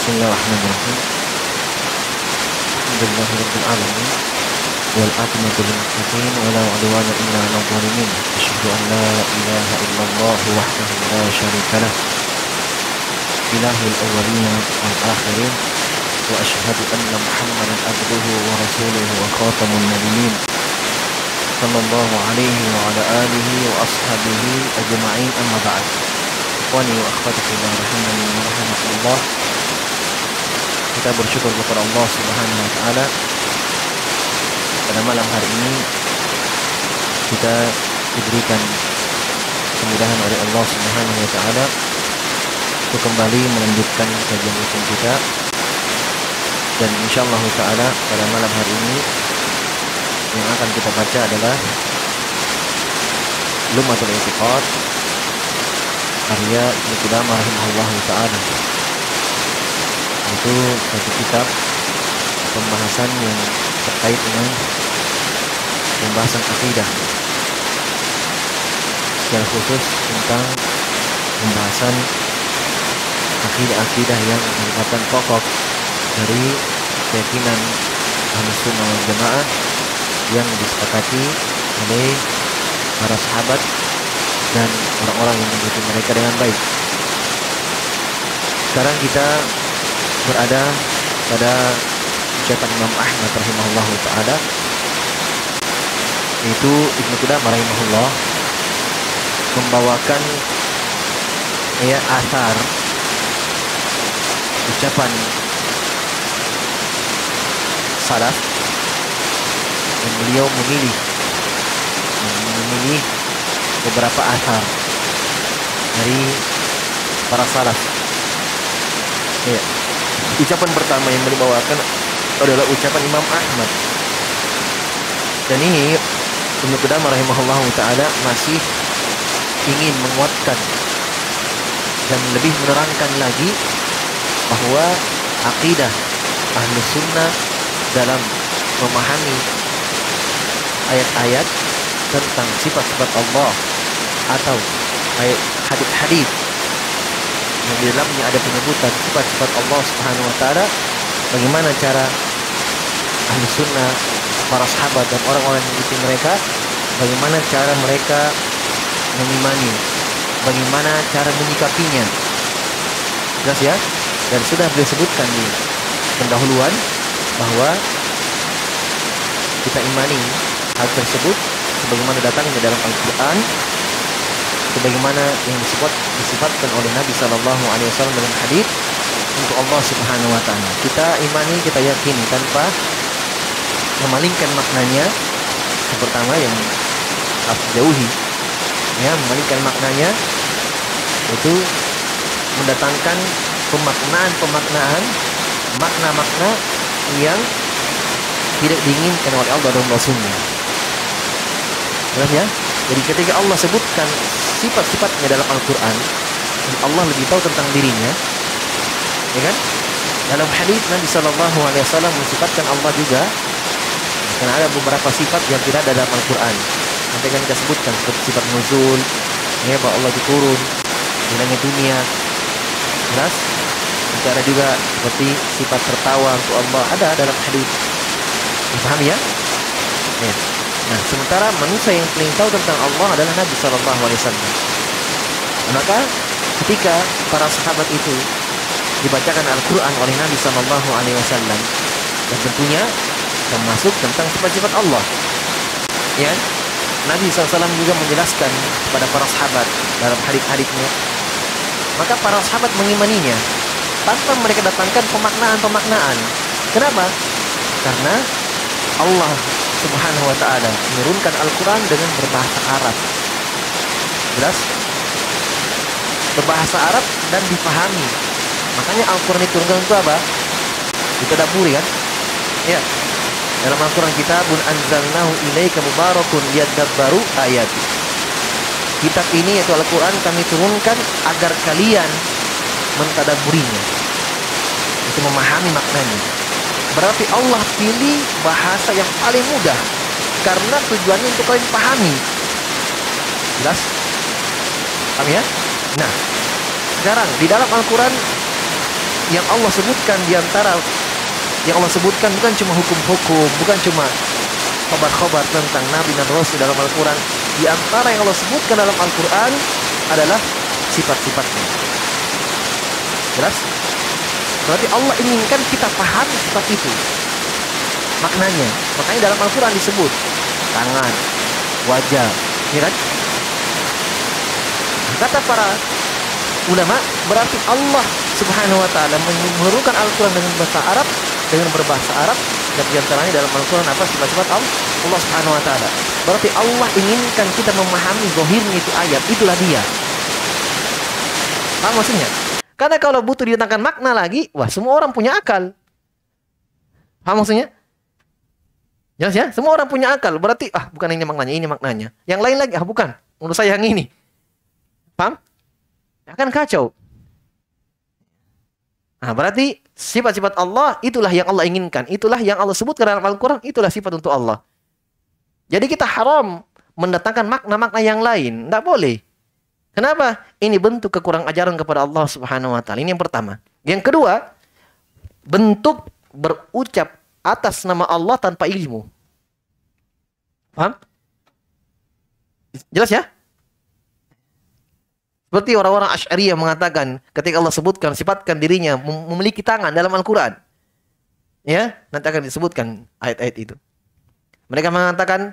بسم الله الرحمن الرحيم الحمد لله رب العالمين والعاقبة للمتقين ولا عدوان إلا على الظالمين أشهد أن لا إله إلا الله وحده لا شريك له إله الأولين والآخرين وأشهد أن محمدا عبده ورسوله وخاتم النبيين صلى الله عليه وعلى آله وأصحابه أجمعين أما بعد إخواني وأخواتي فيما رحمني ورحمة الله kita bersyukur kepada Allah Subhanahu wa taala pada malam hari ini kita diberikan kemudahan oleh Allah Subhanahu wa taala untuk kembali melanjutkan kajian rutin kita dan insyaallah taala pada malam hari ini yang akan kita baca adalah Lumatul Itiqad karya Ibnu Qudamah rahimahullahu taala itu satu kitab pembahasan yang terkait dengan pembahasan akidah secara khusus tentang pembahasan akidah-akidah yang merupakan pokok dari keyakinan Ahlussunnah wal Jamaah yang disepakati oleh para sahabat dan orang-orang yang mengikuti mereka dengan baik. Sekarang kita berada pada ucapan Imam Ahmad rahimahullah ta'ala yaitu Ibnu Qudamah rahimahullah membawakan ya asar ucapan salaf dan beliau memilih memilih beberapa asar dari para salaf ya Ucapan pertama yang dibawakan adalah ucapan Imam Ahmad. Dan ini Ibnu Qudamah rahimahullah taala masih ingin menguatkan dan lebih menerangkan lagi bahwa akidah ahlu sunnah dalam memahami ayat-ayat tentang sifat-sifat Allah atau ayat hadith hadis yang di dalamnya ada penyebutan sifat-sifat Allah Subhanahu wa taala bagaimana cara ahli sunnah para sahabat dan orang-orang yang mengikuti mereka bagaimana cara mereka mengimani bagaimana cara menyikapinya jelas ya dan sudah disebutkan di pendahuluan bahwa kita imani hal tersebut sebagaimana datangnya dalam Al-Quran sebagaimana yang disifat, disifatkan oleh Nabi Shallallahu Alaihi Wasallam dalam hadis untuk Allah Subhanahu Wa Taala. Kita imani, kita yakini tanpa memalingkan maknanya. Yang pertama yang harus jauhi, ya memalingkan maknanya itu mendatangkan pemaknaan-pemaknaan makna-makna yang tidak diinginkan oleh Allah dan Rasulnya. ya? Jadi ketika Allah sebutkan sifat-sifatnya dalam Al-Quran Allah lebih tahu tentang dirinya ya kan dalam hadis Nabi Shallallahu Alaihi Wasallam mensifatkan Allah juga karena ada beberapa sifat yang tidak ada dalam Al-Quran nanti akan kita sebutkan seperti sifat nuzul ya bahwa Allah diturun bilangnya dunia jelas nanti ada juga seperti sifat tertawa untuk Allah ada dalam hadis dipahami ya Nah, sementara manusia yang paling tahu tentang Allah adalah Nabi Shallallahu Alaihi Wasallam. Maka ketika para sahabat itu dibacakan Al-Quran oleh Nabi Shallallahu Alaihi Wasallam, dan tentunya termasuk tentang sifat-sifat Allah. Ya, Nabi SAW juga menjelaskan kepada para sahabat dalam hadis-hadisnya. Maka para sahabat mengimaninya tanpa mereka datangkan pemaknaan-pemaknaan. Kenapa? Karena Allah Subhanahu wa taala menurunkan Al-Qur'an dengan berbahasa Arab. Jelas? Berbahasa Arab dan dipahami. Makanya Al-Qur'an diturunkan untuk apa? kita buri kan? Ya. Dalam Al-Qur'an kita kitabun anzalnahu ilaika mubarakun baru ayat Kitab ini yaitu Al-Qur'an kami turunkan agar kalian mentadaburinya. Itu memahami maknanya Berarti Allah pilih bahasa yang paling mudah karena tujuannya untuk kalian pahami. Jelas? Paham ya? Nah, sekarang di dalam Al-Qur'an yang Allah sebutkan di antara yang Allah sebutkan bukan cuma hukum-hukum, bukan cuma khobar-khobar tentang nabi dan rasul dalam Al-Qur'an. Di antara yang Allah sebutkan dalam Al-Qur'an adalah sifat-sifatnya. Jelas? Berarti Allah inginkan kita paham sifat itu. Maknanya, makanya dalam Al-Quran disebut tangan, wajah, ya kan? Kata para ulama, berarti Allah Subhanahu wa taala menurunkan Al-Qur'an dengan bahasa Arab dengan berbahasa Arab dan diantaranya dalam Al-Qur'an apa sifat-sifat Allah Subhanahu wa taala. Berarti Allah inginkan kita memahami Zohirnya itu ayat, itulah dia. Apa maksudnya? Karena kalau butuh didatangkan makna lagi, wah semua orang punya akal. Paham maksudnya? Jelas ya? Semua orang punya akal. Berarti, ah bukan ini maknanya, ini maknanya. Yang lain lagi, ah bukan. Menurut saya yang ini. Paham? Akan kacau. Nah, berarti sifat-sifat Allah itulah yang Allah inginkan. Itulah yang Allah sebut ke dalam Al-Quran. Itulah sifat untuk Allah. Jadi kita haram mendatangkan makna-makna yang lain. Tidak boleh. Kenapa? Ini bentuk kekurang ajaran kepada Allah Subhanahu wa taala. Ini yang pertama. Yang kedua, bentuk berucap atas nama Allah tanpa ilmu. Paham? Jelas ya? Seperti orang-orang Ash'ari yang mengatakan ketika Allah sebutkan sifatkan dirinya memiliki tangan dalam Al-Qur'an. Ya, nanti akan disebutkan ayat-ayat itu. Mereka mengatakan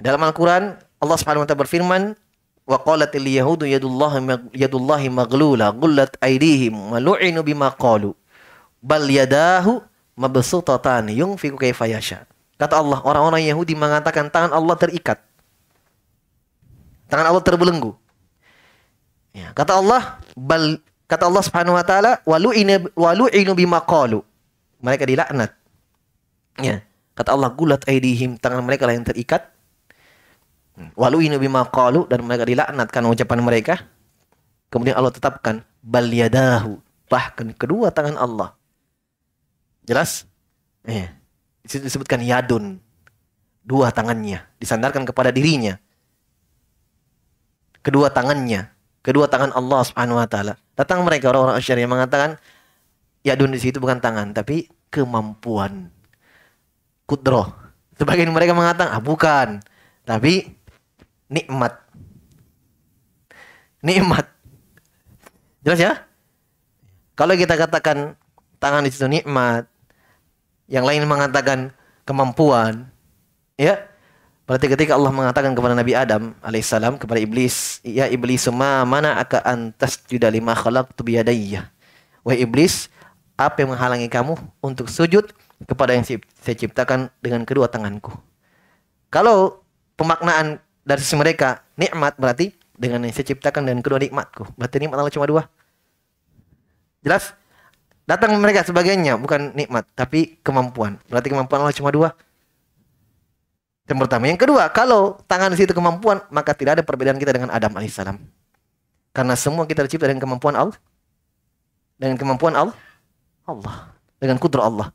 dalam Al-Qur'an Allah Subhanahu wa taala berfirman, wa qalatil yahudu yadullahi yadullahi maglula gullat aydihim wa lu'inu bima qalu bal yadahu mabsutatan yunfiqu kaifa yasha. Kata Allah, orang-orang Yahudi mengatakan tangan Allah terikat. Tangan Allah terbelenggu. Ya, kata Allah, bal kata Allah Subhanahu wa taala, walu'inu walu'inu bima qalu. Mereka dilaknat. Ya. Kata Allah, gulat aidihim, tangan mereka lah yang terikat Walu ini bima qalu dan mereka dilaknat karena ucapan mereka. Kemudian Allah tetapkan bal yadahu bahkan kedua tangan Allah. Jelas? Eh. Disebutkan yadun. Dua tangannya disandarkan kepada dirinya. Kedua tangannya, kedua tangan Allah Subhanahu wa taala. Datang mereka orang-orang Asy'ari yang mengatakan yadun di situ bukan tangan tapi kemampuan. Kudroh. Sebagian mereka mengatakan ah bukan, tapi nikmat. Nikmat. Jelas ya? Kalau kita katakan tangan itu nikmat, yang lain mengatakan kemampuan, ya. Berarti ketika Allah mengatakan kepada Nabi Adam alaihissalam kepada iblis, ya iblis semua mana akan antas juda lima khalaq tu biadaiyah. Wah iblis, apa yang menghalangi kamu untuk sujud kepada yang saya ciptakan dengan kedua tanganku? Kalau pemaknaan dari sisi mereka nikmat berarti dengan yang saya ciptakan dan kedua nikmatku berarti nikmat Allah cuma dua jelas datang mereka sebagainya bukan nikmat tapi kemampuan berarti kemampuan Allah cuma dua yang pertama yang kedua kalau tangan di situ kemampuan maka tidak ada perbedaan kita dengan Adam alaihissalam karena semua kita dicipta dengan kemampuan Allah dengan kemampuan Allah Allah dengan kudrat Allah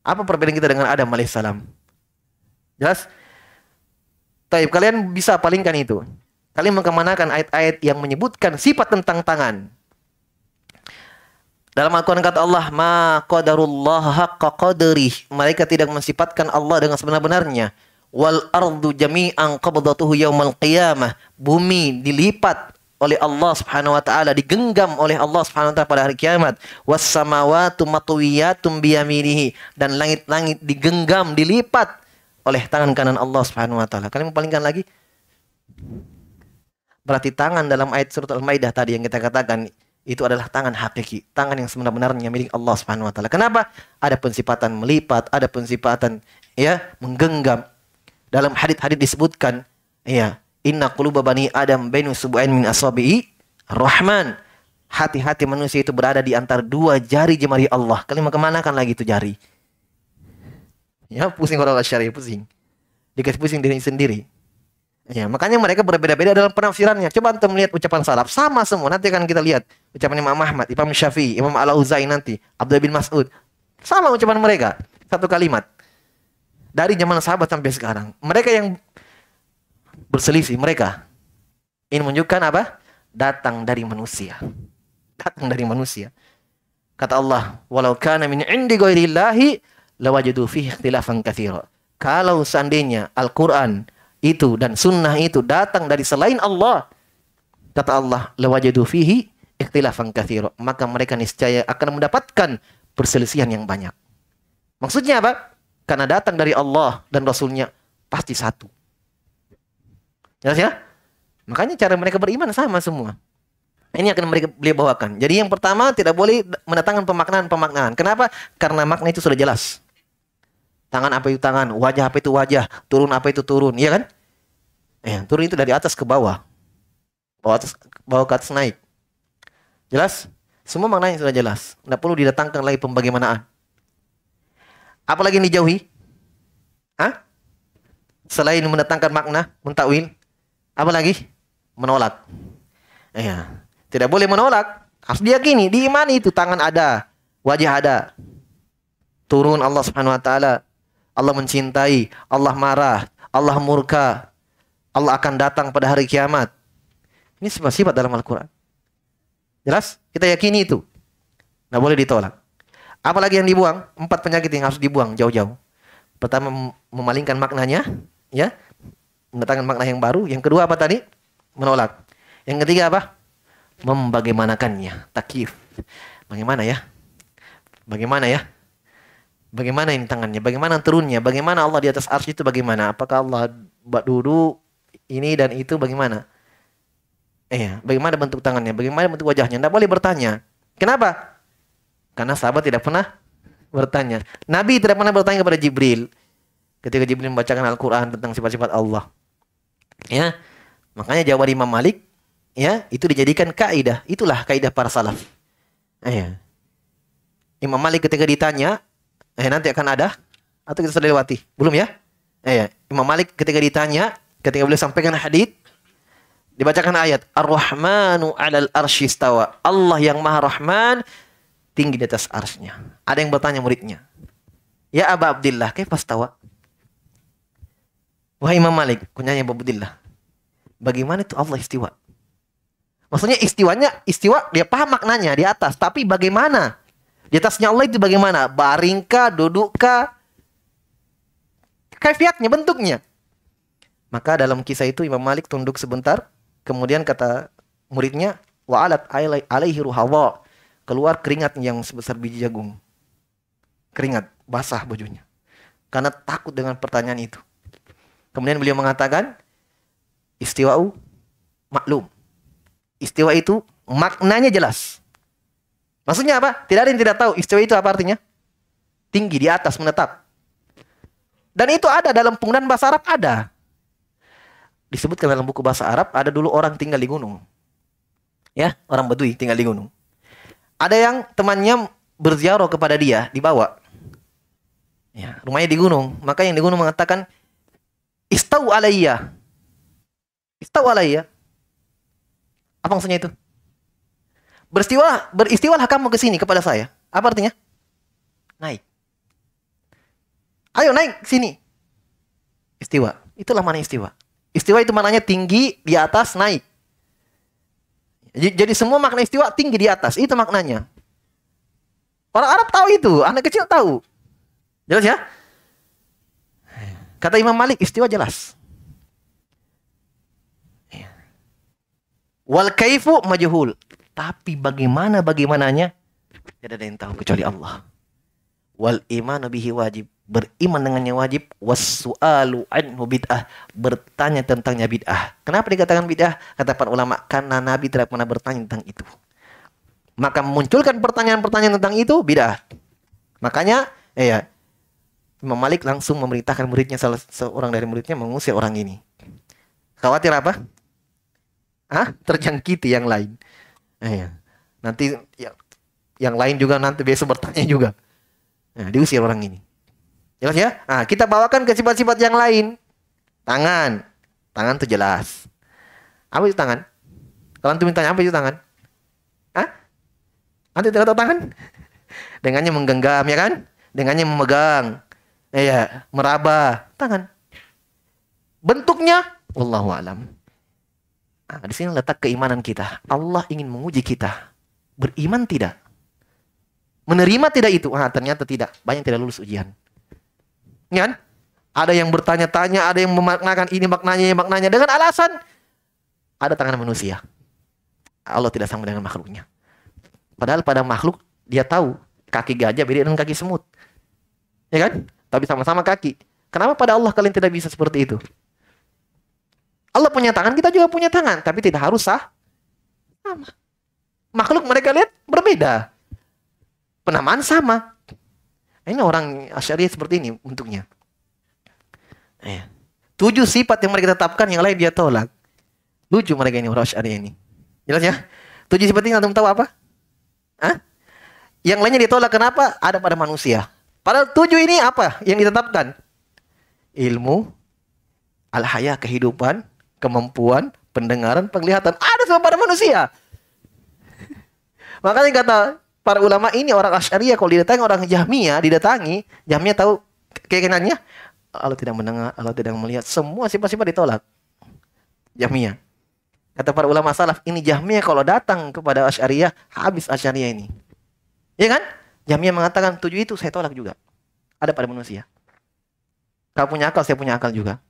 apa perbedaan kita dengan Adam alaihissalam jelas Taib, kalian bisa palingkan itu. Kalian mengkemanakan ayat-ayat yang menyebutkan sifat tentang tangan. Dalam Al-Quran kata Allah, Ma qadarullah haqqa qadrih. Mereka tidak mensifatkan Allah dengan sebenar-benarnya. Wal ardu jami'an qabdatuhu yawmal qiyamah. Bumi dilipat oleh Allah Subhanahu wa taala, digenggam oleh Allah Subhanahu wa taala pada hari kiamat. Was samawati matwiyatum dan langit-langit digenggam, dilipat oleh tangan kanan Allah Subhanahu wa taala. Kalian palingkan lagi. Berarti tangan dalam ayat surat Al-Maidah tadi yang kita katakan itu adalah tangan hakiki, tangan yang sebenarnya milik Allah Subhanahu wa taala. Kenapa? Ada pensifatan melipat, ada pensifatan ya menggenggam. Dalam hadis-hadis disebutkan, ya, inna quluba bani adam bainu sub'ain min asabi'i rahman. Hati-hati manusia itu berada di antara dua jari jemari Allah. Kalian kemana kan lagi itu jari? ya pusing orang asyari pusing dikasih pusing diri sendiri ya makanya mereka berbeda-beda dalam penafsirannya coba untuk melihat ucapan salaf sama semua nanti akan kita lihat ucapan Imam Ahmad Imam Syafi'i Imam Al Auzai nanti Abdul bin Mas'ud sama ucapan mereka satu kalimat dari zaman sahabat sampai sekarang mereka yang berselisih mereka ini menunjukkan apa datang dari manusia datang dari manusia kata Allah walau kana min indi ghairillahi lawajudu fihi ikhtilafan katsira. Kalau seandainya Al-Qur'an itu dan sunnah itu datang dari selain Allah, kata Allah, lawajudu fihi ikhtilafan katsira, maka mereka niscaya akan mendapatkan perselisihan yang banyak. Maksudnya apa? Karena datang dari Allah dan Rasulnya pasti satu. Jelas ya? Makanya cara mereka beriman sama semua. Ini akan mereka beliau bawakan. Jadi yang pertama tidak boleh mendatangkan pemaknaan-pemaknaan. Kenapa? Karena makna itu sudah jelas. Tangan apa itu tangan, wajah apa itu wajah, turun apa itu turun, iya kan? Ya, turun itu dari atas ke bawah. Bawah atas bawah ke atas naik. Jelas? Semua maknanya sudah jelas. Tidak perlu didatangkan lagi pembagaimanaan. Apalagi yang dijauhi? Hah? Selain mendatangkan makna, mentakwil, lagi Menolak. Eh, ya. Tidak boleh menolak. Harus diyakini, diimani itu tangan ada, wajah ada. Turun Allah Subhanahu wa taala Allah mencintai, Allah marah, Allah murka, Allah akan datang pada hari kiamat. Ini semua sifat dalam Al-Quran. Jelas? Kita yakini itu. Nah boleh ditolak. Apalagi yang dibuang? Empat penyakit yang harus dibuang jauh-jauh. Pertama memalingkan maknanya, ya, mendatangkan makna yang baru. Yang kedua apa tadi? Menolak. Yang ketiga apa? Membagaimanakannya, takif. Bagaimana ya? Bagaimana ya? Bagaimana ini tangannya? Bagaimana turunnya? Bagaimana Allah di atas arsy itu bagaimana? Apakah Allah buat dulu ini dan itu bagaimana? Iya, eh, bagaimana bentuk tangannya? Bagaimana bentuk wajahnya? Tidak boleh bertanya. Kenapa? Karena sahabat tidak pernah bertanya. Nabi tidak pernah bertanya kepada Jibril ketika Jibril membacakan Al-Qur'an tentang sifat-sifat Allah. Ya. Makanya Jawab Imam Malik ya, itu dijadikan kaidah. Itulah kaidah para salaf. Iya. Eh, Imam Malik ketika ditanya eh, nanti akan ada atau kita sudah lewati? Belum ya? Eh, ya. Imam Malik ketika ditanya, ketika beliau sampaikan hadis, dibacakan ayat Ar-Rahmanu 'alal arsy Allah yang Maha Rahman tinggi di atas arsnya. Ada yang bertanya muridnya. Ya Aba Abdillah, pas istawa? Wahai Imam Malik, kunyanya Abu Abdillah. Bagaimana itu Allah istiwa? Maksudnya istiwanya, istiwa dia paham maknanya di atas, tapi bagaimana di atasnya Allah itu bagaimana? Baringkah, dudukkah? Kafiatnya, bentuknya. Maka dalam kisah itu Imam Malik tunduk sebentar, kemudian kata muridnya, wa alat alaihi ruhawa. Keluar keringat yang sebesar biji jagung. Keringat, basah bajunya. Karena takut dengan pertanyaan itu. Kemudian beliau mengatakan, istiwa'u maklum. Istiwa itu maknanya jelas. Maksudnya apa? Tidak ada yang tidak tahu istiwa itu apa artinya? Tinggi di atas menetap. Dan itu ada dalam penggunaan bahasa Arab ada. Disebutkan dalam buku bahasa Arab ada dulu orang tinggal di gunung. Ya, orang Badui tinggal di gunung. Ada yang temannya berziarah kepada dia dibawa. Ya, rumahnya di gunung. Maka yang di gunung mengatakan istau alayya. Istau alayya. Apa maksudnya itu? Beristiwa, beristiwa kamu ke sini kepada saya. Apa artinya? Naik. Ayo naik sini. Istiwa. Itulah mana istiwa. Istiwa itu maknanya tinggi di atas naik. Jadi semua makna istiwa tinggi di atas. Itu maknanya. Orang Arab tahu itu. Anak kecil tahu. Jelas ya? Kata Imam Malik, istiwa jelas. Iya. Wal kaifu majhul. Tapi bagaimana bagaimananya tidak ada yang tahu kecuali Allah. Wal iman bihi wajib beriman dengannya wajib wasu'alu anhu bid'ah bertanya tentangnya bid'ah kenapa dikatakan bid'ah kata para ulama karena nabi tidak pernah bertanya tentang itu maka munculkan pertanyaan-pertanyaan tentang itu bid'ah makanya eh ya Imam Malik langsung memerintahkan muridnya salah seorang dari muridnya mengusir orang ini khawatir apa ah terjangkiti yang lain Eh, Nanti ya, yang lain juga nanti besok bertanya juga. Nah, diusir orang ini. Jelas ya? Nah, kita bawakan ke sifat-sifat yang lain. Tangan. Tangan tuh jelas. Apa itu tangan? Kalau itu minta apa itu tangan? Hah? Nanti tidak tahu tangan? Dengannya menggenggam ya kan? Dengannya memegang. Iya, meraba tangan. Bentuknya Wallahu'alam. alam. Nah, di sini letak keimanan kita. Allah ingin menguji kita. Beriman tidak? Menerima tidak itu? Nah, ternyata tidak. Banyak tidak lulus ujian. Ya kan? Ada yang bertanya-tanya, ada yang memaknakan ini maknanya, ini maknanya. Dengan alasan, ada tangan manusia. Allah tidak sama dengan makhluknya. Padahal pada makhluk, dia tahu kaki gajah beda dengan kaki semut. Ya kan? Tapi sama-sama kaki. Kenapa pada Allah kalian tidak bisa seperti itu? Allah punya tangan, kita juga punya tangan, tapi tidak harus sah. Sama. Makhluk mereka lihat berbeda. Penamaan sama. Ini orang Asyariah seperti ini untungnya iya. Tujuh sifat yang mereka tetapkan, yang lain dia tolak. Lucu mereka ini orang Asyariah ini. Jelas ya? Tujuh sifat ini antum tahu apa? Hah? Yang lainnya ditolak kenapa? Ada pada manusia. Padahal tujuh ini apa yang ditetapkan? Ilmu, al-haya kehidupan, kemampuan, pendengaran, penglihatan. Ada sama pada manusia. Makanya kata para ulama ini orang asharia kalau didatangi orang Jahmiyah, didatangi, Jahmiyah tahu keinginannya Allah tidak mendengar, Allah tidak melihat, semua sifat-sifat ditolak. Jahmiyah. Kata para ulama salaf, ini Jahmiyah kalau datang kepada asharia habis asharia ini. Ya kan? Jahmiyah mengatakan tujuh itu saya tolak juga. Ada pada manusia. Kau punya akal, saya punya akal juga.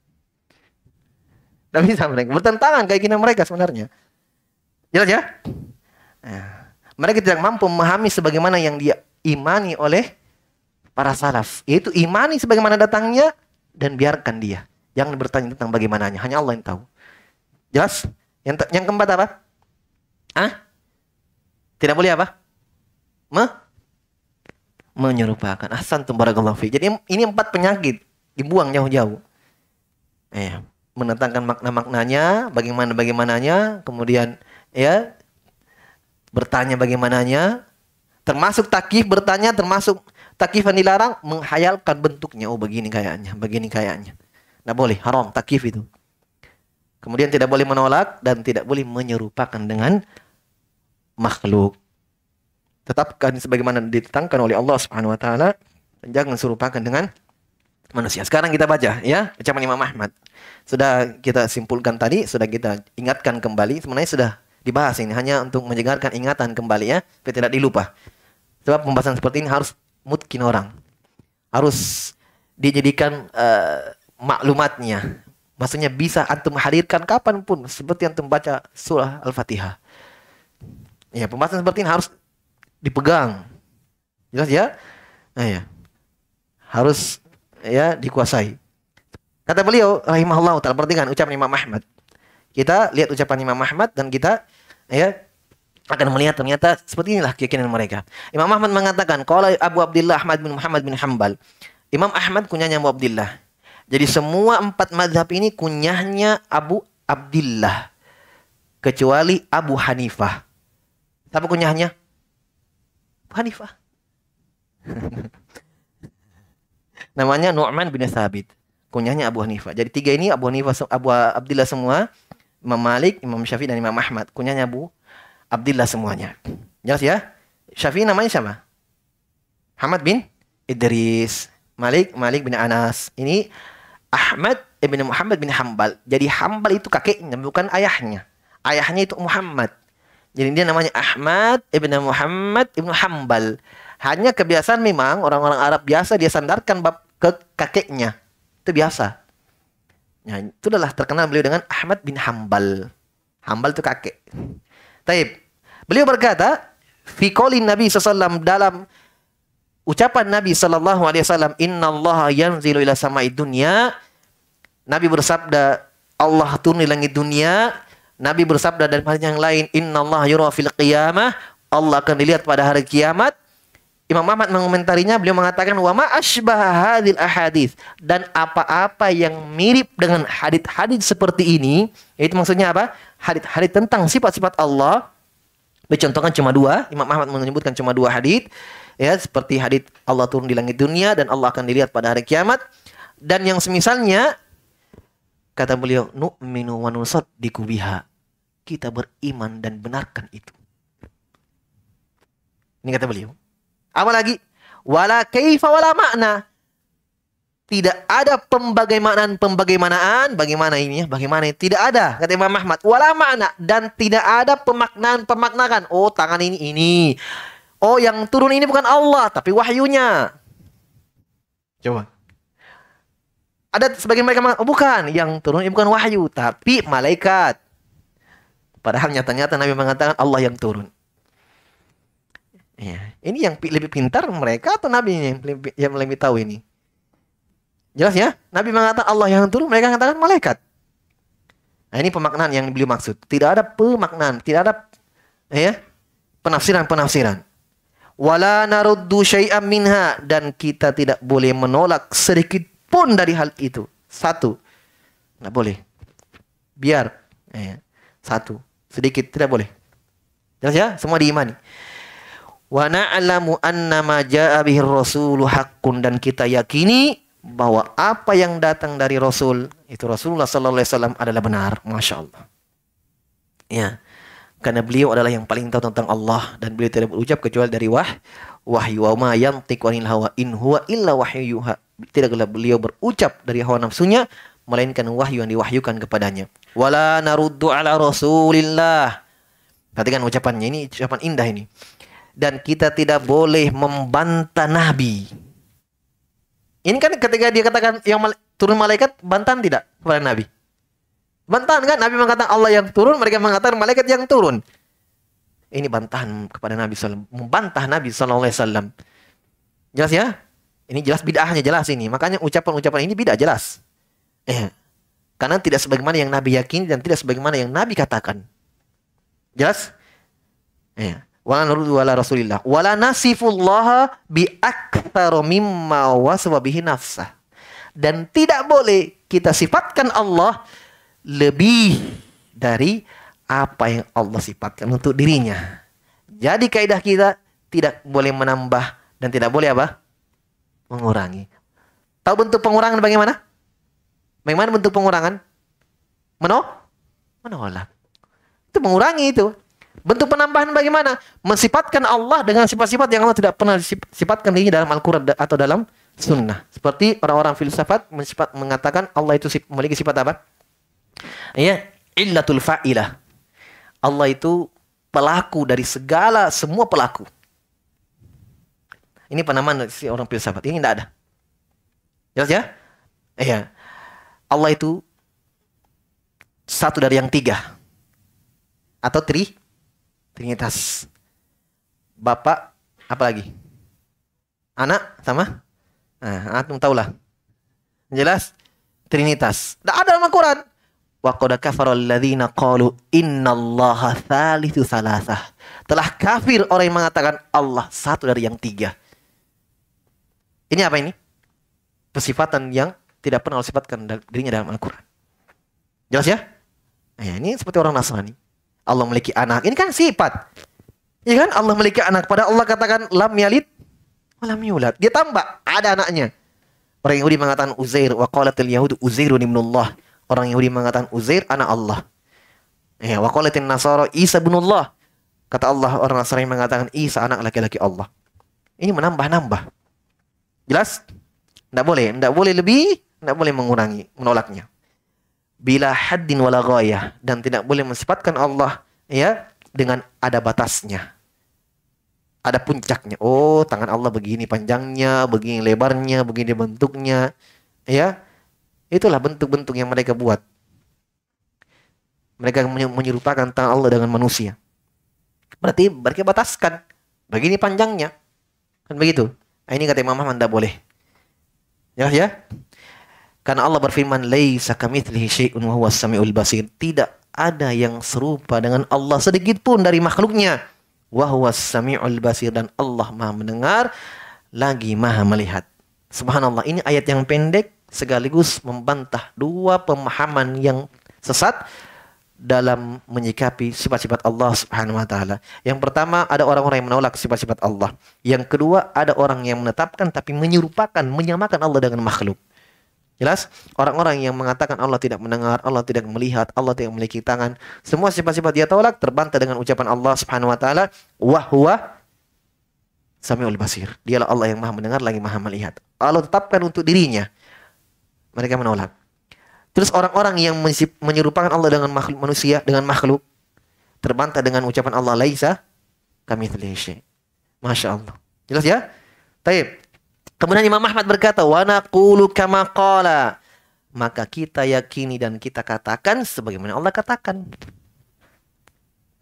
Tidak bisa mereka. Bertentangan keinginan mereka sebenarnya. Jelas ya, kan, ya? ya? mereka tidak mampu memahami sebagaimana yang dia imani oleh para salaf. Yaitu imani sebagaimana datangnya dan biarkan dia. Jangan bertanya tentang bagaimananya. Hanya Allah yang tahu. Jelas? Yang, yang keempat apa? Ah? Tidak boleh apa? Me? Menyerupakan. Ahsan tumbarakallahu fi. Jadi ini empat penyakit. Dibuang jauh-jauh. Eh menentangkan makna-maknanya, bagaimana bagaimananya, kemudian ya bertanya bagaimananya, termasuk takif bertanya, termasuk takif yang dilarang menghayalkan bentuknya. Oh begini kayaknya, begini kayaknya. Nah boleh, haram takif itu. Kemudian tidak boleh menolak dan tidak boleh menyerupakan dengan makhluk. Tetapkan sebagaimana ditetangkan oleh Allah Subhanahu wa taala jangan serupakan dengan manusia. Sekarang kita baca ya ucapan Imam Ahmad. Sudah kita simpulkan tadi, sudah kita ingatkan kembali. Sebenarnya sudah dibahas ini hanya untuk menyegarkan ingatan kembali ya, supaya tidak dilupa. Sebab pembahasan seperti ini harus mutkin orang, harus dijadikan uh, maklumatnya. Maksudnya bisa antum hadirkan kapanpun seperti antum baca surah Al-Fatihah. Ya, pembahasan seperti ini harus dipegang. Jelas ya? Nah, ya. Harus ya dikuasai. Kata beliau rahimahullah taala perhatikan ucapan Imam Ahmad. Kita lihat ucapan Imam Ahmad dan kita ya akan melihat ternyata seperti inilah keyakinan mereka. Imam Ahmad mengatakan qala Abu Abdullah Ahmad bin Muhammad bin Hambal. Imam Ahmad kunyahnya Abu Abdullah. Jadi semua empat madhab ini kunyahnya Abu Abdullah kecuali Abu Hanifah. Siapa kunyahnya? Abu Hanifah. namanya Nu'man bin Thabit. Kunyahnya Abu Hanifah. Jadi tiga ini Abu Hanifah Abu Abdullah semua, Imam Malik, Imam Syafi'i dan Imam Ahmad. Kunyahnya Abu Abdullah semuanya. Jelas ya? Syafi'i namanya siapa? Ahmad bin Idris. Malik, Malik bin Anas. Ini Ahmad ibn Muhammad bin Hambal. Jadi Hambal itu kakeknya, bukan ayahnya. Ayahnya itu Muhammad. Jadi dia namanya Ahmad ibn Muhammad ibn Hambal. Hanya kebiasaan memang orang-orang Arab biasa dia sandarkan bab ke kakeknya. Itu biasa. Nah, itu adalah terkenal beliau dengan Ahmad bin Hambal. Hambal itu kakek. Taib. Beliau berkata, Fikoli Nabi SAW dalam ucapan Nabi Sallallahu Alaihi Wasallam Inna Allah yanzilu ila sama'i dunia Nabi bersabda Allah turun di langit dunia Nabi bersabda dan hal yang lain Inna Allah yura fil qiyamah Allah akan dilihat pada hari kiamat Imam Ahmad mengomentarinya beliau mengatakan wa ma hadil ahadith. dan apa-apa yang mirip dengan hadits-hadits seperti ini itu maksudnya apa? Hadits-hadits tentang sifat-sifat Allah dicontohkan cuma dua Imam Ahmad menyebutkan cuma dua hadits ya seperti hadits Allah turun di langit dunia dan Allah akan dilihat pada hari kiamat dan yang semisalnya kata beliau nu'minu wa nusaddiqu biha kita beriman dan benarkan itu ini kata beliau apa lagi? Wala kaifa wala makna. Tidak ada pembagaimanaan pembagaimanaan bagaimana ini ya bagaimana ini tidak ada kata Imam Ahmad wala makna dan tidak ada pemaknaan pemaknaan oh tangan ini ini oh yang turun ini bukan Allah tapi wahyunya coba ada sebagian mereka oh, bukan, yang turun ini bukan wahyu, tapi malaikat. Padahal nyata-nyata Nabi mengatakan Allah yang turun. Ya. Ini yang lebih pintar mereka atau Nabi yang lebih, yang lebih tahu ini? Jelas ya? Nabi mengatakan Allah yang turun, mereka mengatakan malaikat. Nah, ini pemaknaan yang beliau maksud. Tidak ada pemaknaan, tidak ada ya penafsiran-penafsiran. Wala naruddu syai'an minha dan kita tidak boleh menolak sedikit pun dari hal itu. Satu. Tidak boleh. Biar. Ya. Satu. Sedikit tidak boleh. Jelas ya? Semua diimani. Wa na'lamu anna ma ja'a bihir rasulu haqqun dan kita yakini bahwa apa yang datang dari Rasul itu Rasulullah sallallahu alaihi wasallam adalah benar. Masya Allah. Ya. Karena beliau adalah yang paling tahu tentang Allah dan beliau tidak berucap kecuali dari wah wahyu wa ma yantiqu anil hawa in huwa illa wahyu Tidaklah beliau berucap dari hawa nafsunya melainkan wahyu yang diwahyukan kepadanya. Wala naruddu ala Rasulillah. Perhatikan ucapannya ini ucapan indah ini dan kita tidak boleh membantah nabi. Ini kan ketika dia katakan yang mal turun malaikat bantahan tidak kepada nabi? Bantahan kan nabi mengatakan Allah yang turun, mereka mengatakan malaikat yang turun. Ini bantahan kepada Nabi SAW. Membantah Nabi SAW. Jelas ya? Ini jelas bid'ahnya jelas ini. Makanya ucapan-ucapan ini bid'ah jelas. Eh. Karena tidak sebagaimana yang Nabi yakin dan tidak sebagaimana yang Nabi katakan. Jelas? Eh wala nurdu wala rasulillah wala nasifullah bi aktsara mimma waswa bihi nafsah dan tidak boleh kita sifatkan Allah lebih dari apa yang Allah sifatkan untuk dirinya jadi kaidah kita tidak boleh menambah dan tidak boleh apa mengurangi tahu bentuk pengurangan bagaimana bagaimana bentuk pengurangan Menolak, menolak itu mengurangi itu Bentuk penambahan bagaimana? Mensifatkan Allah dengan sifat-sifat yang Allah tidak pernah sifatkan ini dalam Al-Quran atau dalam sunnah. Seperti orang-orang filsafat mengatakan Allah itu memiliki sifat apa? Ya, illatul fa'ilah. Allah itu pelaku dari segala semua pelaku. Ini penamaan si orang filsafat. Ini tidak ada. Jelas ya? Iya. Allah itu satu dari yang tiga. Atau tri Trinitas. Bapak, apa lagi? Anak sama? Nah, antum lah, Jelas? Trinitas. Tidak ada dalam Al-Quran. Wa qad kafara alladziina qalu allaha thalithu thalathah. Telah kafir orang yang mengatakan Allah satu dari yang tiga. Ini apa ini? Persifatan yang tidak pernah Allah sifatkan dirinya dalam Al-Quran. Jelas ya? Nah, ya, ini seperti orang Nasrani. Allah memiliki anak. Ini kan sifat. Ya kan? Allah memiliki anak. Padahal Allah katakan lam yalid lam yulad. Dia tambah ada anaknya. Orang Yahudi mengatakan Uzair wa qalatil Yahud Uzairun ibnullah. Orang Yahudi mengatakan Uzair anak Allah. Ya, wa qalatin Nasara Isa ibnullah. Kata Allah orang Nasrani mengatakan Isa anak laki-laki Allah. Ini menambah-nambah. Jelas? Tidak boleh, tidak boleh lebih, tidak boleh mengurangi, menolaknya bila haddin wala ghayah dan tidak boleh mensifatkan Allah ya dengan ada batasnya. Ada puncaknya. Oh, tangan Allah begini panjangnya, begini lebarnya, begini bentuknya. Ya. Itulah bentuk-bentuk yang mereka buat. Mereka menyerupakan tangan Allah dengan manusia. Berarti mereka bataskan. Begini panjangnya. Kan begitu. Nah, ini kata Imam Ahmad tidak boleh. Ya, ya. Karena Allah berfirman, "Laisa kamitslihi syai'un wa huwas samiul basir." Tidak ada yang serupa dengan Allah sedikit pun dari makhluknya. Wa huwas samiul basir dan Allah Maha mendengar lagi Maha melihat. Subhanallah, ini ayat yang pendek sekaligus membantah dua pemahaman yang sesat dalam menyikapi sifat-sifat Allah Subhanahu wa taala. Yang pertama ada orang-orang yang menolak sifat-sifat Allah. Yang kedua ada orang yang menetapkan tapi menyerupakan, menyamakan Allah dengan makhluk. Jelas? Orang-orang yang mengatakan Allah tidak mendengar, Allah tidak melihat, Allah tidak memiliki tangan, semua sifat-sifat dia tolak terbantah dengan ucapan Allah Subhanahu wa taala, "Wa huwa samiul basir." Dialah Allah yang Maha mendengar lagi Maha melihat. Allah tetapkan untuk dirinya. Mereka menolak. Terus orang-orang yang menyerupakan Allah dengan makhluk manusia, dengan makhluk terbantah dengan ucapan Allah laisa kami Masya Allah. Jelas ya? Taib. Kemudian Imam Ahmad berkata, "Wa naqulu kama qala." Maka kita yakini dan kita katakan sebagaimana Allah katakan.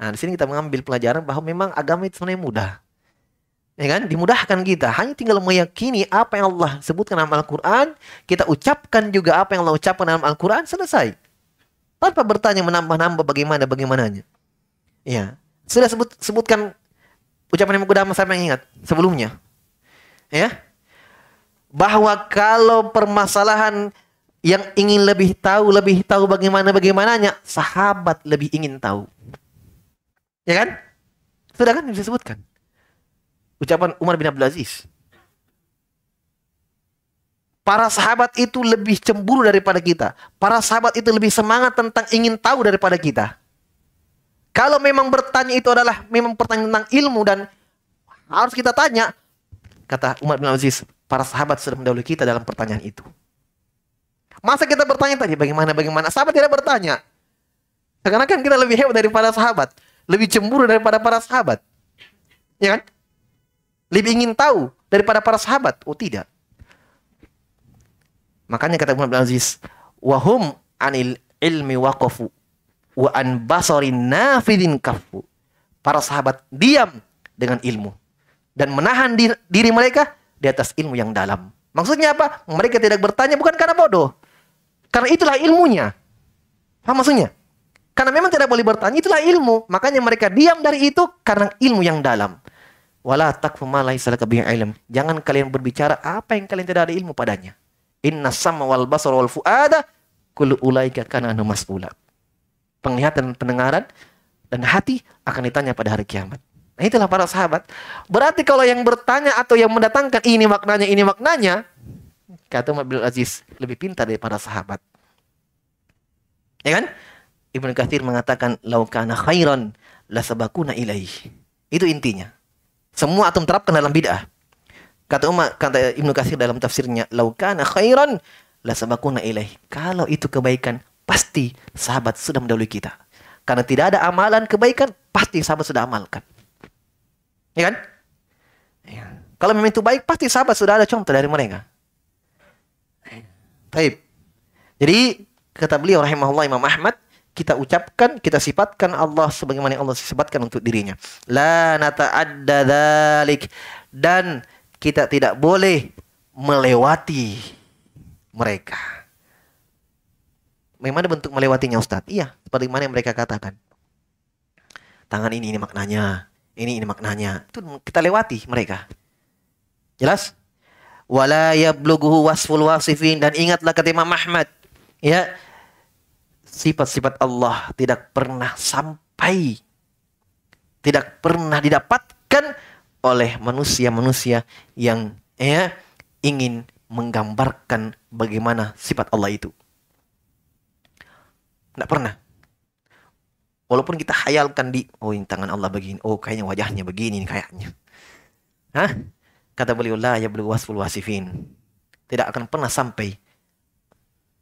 Nah, di sini kita mengambil pelajaran bahwa memang agama itu sebenarnya mudah. Ya kan? Dimudahkan kita. Hanya tinggal meyakini apa yang Allah sebutkan dalam Al-Quran. Kita ucapkan juga apa yang Allah ucapkan dalam Al-Quran. Selesai. Tanpa bertanya menambah-nambah bagaimana, bagaimananya. Ya. Sudah sebut, sebutkan ucapan yang kudama sampai ingat sebelumnya. Ya bahwa kalau permasalahan yang ingin lebih tahu, lebih tahu bagaimana bagaimananya, sahabat lebih ingin tahu. Ya kan? Sudah kan disebutkan. Ucapan Umar bin Abdul Aziz. Para sahabat itu lebih cemburu daripada kita. Para sahabat itu lebih semangat tentang ingin tahu daripada kita. Kalau memang bertanya itu adalah memang pertanyaan tentang ilmu dan harus kita tanya, kata Umar bin Aziz, para sahabat sudah mendahului kita dalam pertanyaan itu. Masa kita bertanya tadi bagaimana bagaimana? Sahabat tidak bertanya. Karena kan kita lebih hebat daripada sahabat, lebih cemburu daripada para sahabat. Ya kan? Lebih ingin tahu daripada para sahabat. Oh, tidak. Makanya kata Muhammad bin Aziz, wahum anil ilmi waqafu wa an basarin nafidin kafu. Para sahabat diam dengan ilmu dan menahan diri mereka di atas ilmu yang dalam. Maksudnya apa? Mereka tidak bertanya bukan karena bodoh. Karena itulah ilmunya. Apa maksudnya? Karena memang tidak boleh bertanya, itulah ilmu. Makanya mereka diam dari itu karena ilmu yang dalam. Wala takfu ma laisa ilm. Jangan kalian berbicara apa yang kalian tidak ada ilmu padanya. Inna sama wal basar wal fuada kullu ulaika kana mas'ula. Penglihatan, pendengaran dan hati akan ditanya pada hari kiamat. Nah itulah para sahabat. Berarti kalau yang bertanya atau yang mendatangkan ini maknanya, ini maknanya, kata Umar bin Aziz lebih pintar daripada sahabat. Ya kan? Ibnu Katsir mengatakan laukana khairan la sabakuna ilaih. Itu intinya. Semua atom terapkan dalam bid'ah. Kata Umar kata Ibnu Katsir dalam tafsirnya laukana khairan la sabakuna ilaih. Kalau itu kebaikan, pasti sahabat sudah mendahului kita. Karena tidak ada amalan kebaikan, pasti sahabat sudah amalkan. Ya kan? Ya. Kalau memang itu baik, pasti sahabat sudah ada contoh dari mereka. Baik. Jadi, kata beliau rahimahullah Imam Ahmad, kita ucapkan, kita sifatkan Allah sebagaimana Allah sifatkan untuk dirinya. La nata'adda dhalik. Dan kita tidak boleh melewati mereka. Memang ada bentuk melewatinya Ustaz? Iya, seperti mana yang mereka katakan. Tangan ini, ini maknanya. Ini ini maknanya. Itu kita lewati mereka. Jelas? Wala yablughu wasful wasifin dan ingatlah kata Imam Ahmad, ya. Sifat-sifat Allah tidak pernah sampai tidak pernah didapatkan oleh manusia-manusia yang ya ingin menggambarkan bagaimana sifat Allah itu. Tidak pernah. Walaupun kita hayalkan di, oh ini tangan Allah begini, oh kayaknya wajahnya begini kayaknya. Hah? Kata beliau, la ya beliau wasful wasifin. Tidak akan pernah sampai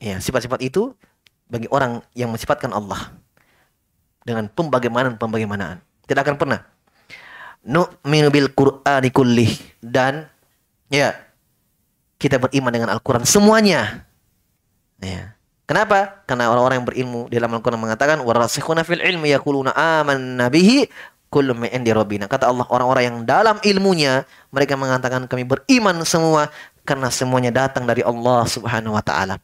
ya sifat-sifat itu bagi orang yang mensifatkan Allah dengan pembagaimanaan pembagaimanaan Tidak akan pernah. Nu'minu bil Qur'ani kullih dan ya kita beriman dengan Al-Qur'an semuanya. Ya. Kenapa? Karena orang-orang yang berilmu di dalam Al-Quran mengatakan warasikhuna fil ilmi yaquluna amanna bihi kullu min indi rabbina. Kata Allah orang-orang yang dalam ilmunya mereka mengatakan kami beriman semua karena semuanya datang dari Allah Subhanahu wa taala.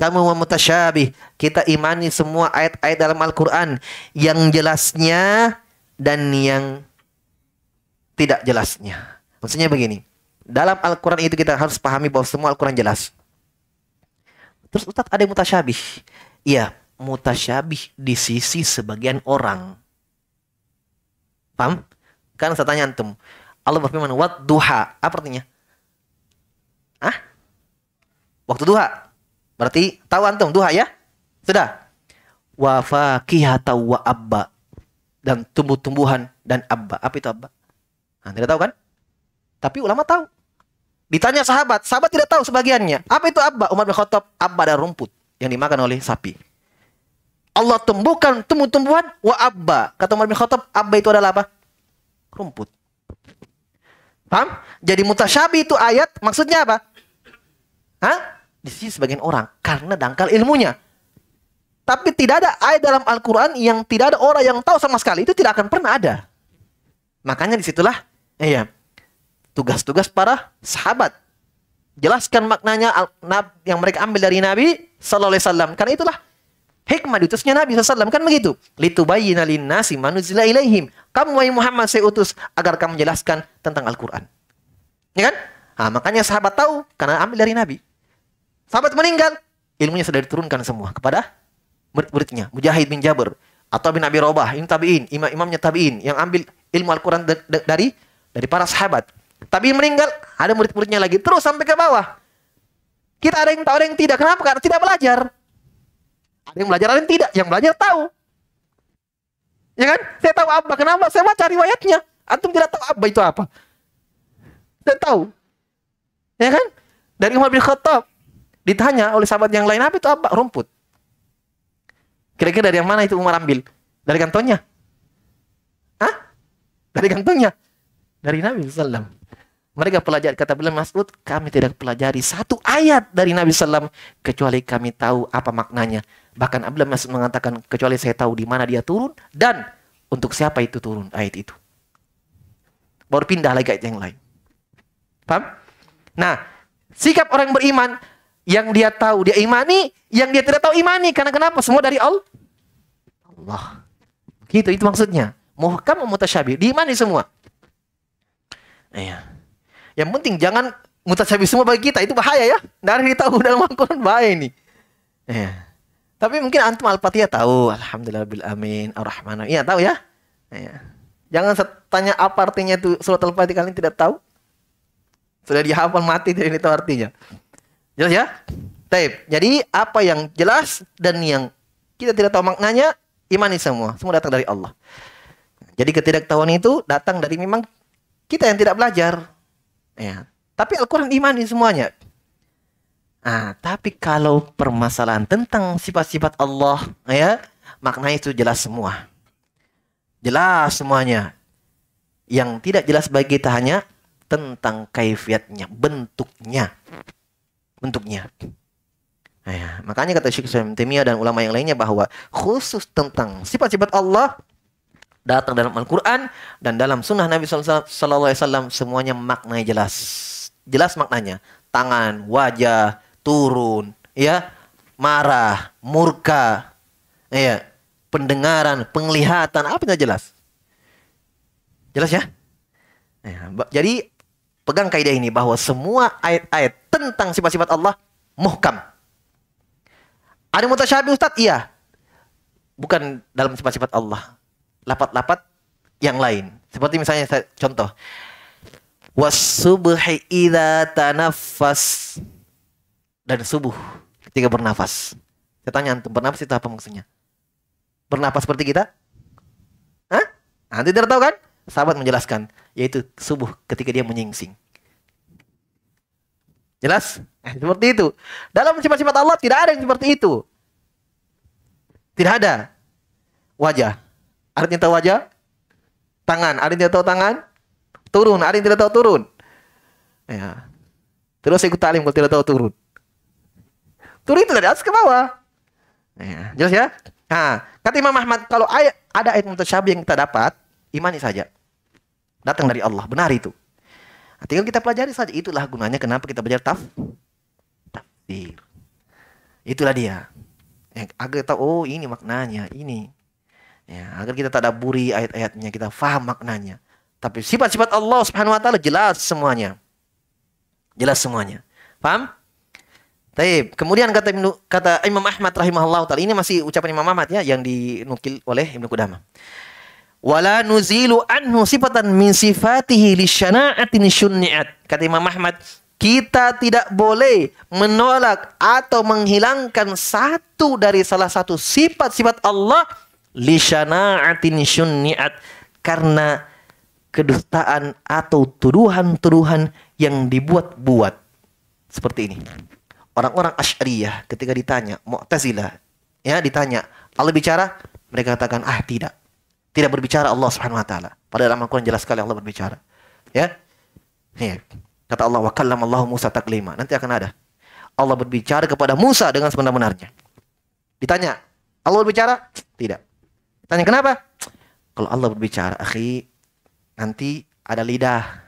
kamu wa mutasyabih. Kita imani semua ayat-ayat dalam Al-Qur'an yang jelasnya dan yang tidak jelasnya. Maksudnya begini. Dalam Al-Qur'an itu kita harus pahami bahwa semua Al-Qur'an jelas. Terus Ustadz ada yang mutasyabih. Iya, mutasyabih di sisi sebagian orang. Paham? Kan saya tanya antum. Allah berfirman, "Wat duha." Apa artinya? Hah? Waktu duha. Berarti tahu antum duha ya? Sudah. Wa faqihata wa abba. Dan tumbuh-tumbuhan dan abba. Apa itu abba? Nah, tidak tahu kan? Tapi ulama tahu. Ditanya sahabat, sahabat tidak tahu sebagiannya. Apa itu abba? Umar bin Khattab, abba adalah rumput yang dimakan oleh sapi. Allah tumbuhkan tumbuh-tumbuhan wa abba. Kata Umar bin Khattab, abba itu adalah apa? Rumput. Paham? Jadi mutasyabi itu ayat maksudnya apa? Hah? Di sini sebagian orang karena dangkal ilmunya. Tapi tidak ada ayat dalam Al-Quran yang tidak ada orang yang tahu sama sekali. Itu tidak akan pernah ada. Makanya disitulah, iya tugas-tugas para sahabat. Jelaskan maknanya yang mereka ambil dari Nabi Sallallahu Alaihi Wasallam. Karena itulah hikmah diutusnya Nabi SAW kan begitu Litu bayi nalin nasi manuzila ilaihim kamu wahai Muhammad saya utus agar kamu jelaskan tentang Al-Quran ya kan nah, makanya sahabat tahu karena ambil dari Nabi sahabat meninggal ilmunya sudah diturunkan semua kepada murid-muridnya Mujahid bin Jabir atau bin Abi Robah ini tabiin imam-imamnya tabiin yang ambil ilmu Al-Quran dari dari para sahabat tapi meninggal, ada murid-muridnya lagi terus sampai ke bawah. Kita ada yang tahu, ada yang tidak. Kenapa? Karena tidak belajar. Ada yang belajar, ada yang tidak. Yang belajar tahu. Ya kan? Saya tahu apa. Kenapa? Saya mau cari riwayatnya. Antum tidak tahu apa itu apa. Tidak tahu. Ya kan? Dari Umar bin Khattab ditanya oleh sahabat yang lain apa itu apa? Rumput. Kira-kira dari yang mana itu Umar ambil? Dari kantongnya? Hah? Dari kantongnya? dari Nabi Sallam. Mereka pelajari kata beliau Mas'ud, kami tidak pelajari satu ayat dari Nabi Sallam kecuali kami tahu apa maknanya. Bahkan Abdullah Mas'ud mengatakan kecuali saya tahu di mana dia turun dan untuk siapa itu turun ayat itu. Baru pindah lagi ayat yang lain. Paham? Nah, sikap orang beriman yang dia tahu dia imani, yang dia tidak tahu imani karena kenapa? Semua dari Allah. Allah. Gitu itu maksudnya. Muhkam mutasyabih, diimani semua. Iya. Yang penting jangan mutasyabih semua bagi kita itu bahaya ya. Dari tahu dalam Al-Qur'an bahaya ini. Iya. Tapi mungkin antum Al-Fatihah tahu, alhamdulillah bil amin ar-rahman. Iya, tahu ya? Iya. Jangan tanya apa artinya itu surat Al-Fatihah kalian tidak tahu. Sudah dihafal mati dari itu artinya. Jelas ya? Taip. Jadi apa yang jelas dan yang kita tidak tahu maknanya imani semua. Semua datang dari Allah. Jadi ketidaktahuan itu datang dari memang kita yang tidak belajar. Ya. Tapi Al-Quran imani semuanya. Ah, tapi kalau permasalahan tentang sifat-sifat Allah, ya, maknanya itu jelas semua. Jelas semuanya. Yang tidak jelas bagi kita hanya tentang kaifiatnya, bentuknya. Bentuknya. Nah, ya. Makanya kata Syekh Sulaiman dan ulama yang lainnya bahwa khusus tentang sifat-sifat Allah datang dalam Al-Quran dan dalam sunnah Nabi SAW semuanya maknanya jelas. Jelas maknanya. Tangan, wajah, turun, ya marah, murka, ya pendengaran, penglihatan, apa yang jelas. Jelas ya? ya jadi pegang kaidah ini bahwa semua ayat-ayat tentang sifat-sifat Allah muhkam. Ada mutasyabih Ustaz? Iya. Bukan dalam sifat-sifat Allah lapat-lapat yang lain. Seperti misalnya saya, contoh wasubhi ida tanafas dan subuh ketika bernafas. Saya tanya antum, bernafas itu apa maksudnya? Bernafas seperti kita? Hah? Nanti tidak tahu kan? Sahabat menjelaskan, yaitu subuh ketika dia menyingsing. Jelas? Eh, seperti itu. Dalam sifat-sifat Allah tidak ada yang seperti itu. Tidak ada. Wajah. Ada yang tahu wajah? Tangan. Ada yang tidak tahu tangan? Turun. Ada yang tidak tahu turun. Ya. Terus ikut talim kalau tidak tahu turun. Turun itu dari atas ke bawah. Ya, jelas ya? Nah, kata Imam Ahmad, kalau ayat, ada ayat mutasyabih yang kita dapat, imani saja. Datang dari Allah, benar itu. Nah, tinggal kita pelajari saja. Itulah gunanya kenapa kita belajar taf tafsir. Itulah dia. Yang agar tahu, oh ini maknanya, ini. Ya, agar kita tak ada buri ayat-ayatnya, kita faham maknanya. Tapi sifat-sifat Allah Subhanahu wa taala jelas semuanya. Jelas semuanya. Paham? Taib. Kemudian kata kata Imam Ahmad rahimahullah taala ini masih ucapan Imam Ahmad ya yang dinukil oleh Ibnu Qudamah. Wala nuzilu anhu sifatan min sifatihi lisyana'atin syunni'at. Kata Imam Ahmad, kita tidak boleh menolak atau menghilangkan satu dari salah satu sifat-sifat Allah li syana'atin syunni'at karena kedustaan atau tuduhan-tuduhan yang dibuat-buat seperti ini. Orang-orang Asy'ariyah ketika ditanya Mu'tazilah ya ditanya Allah bicara mereka katakan ah tidak. Tidak berbicara Allah Subhanahu wa taala. Pada dalam Al-Qur'an jelas sekali Allah berbicara. Ya. Ya. Kata Allah wa Allah Musa taklima. Nanti akan ada. Allah berbicara kepada Musa dengan sebenarnya. Ditanya, Allah berbicara? Tidak. Tanya kenapa? Kalau Allah berbicara, akhi, nanti ada lidah,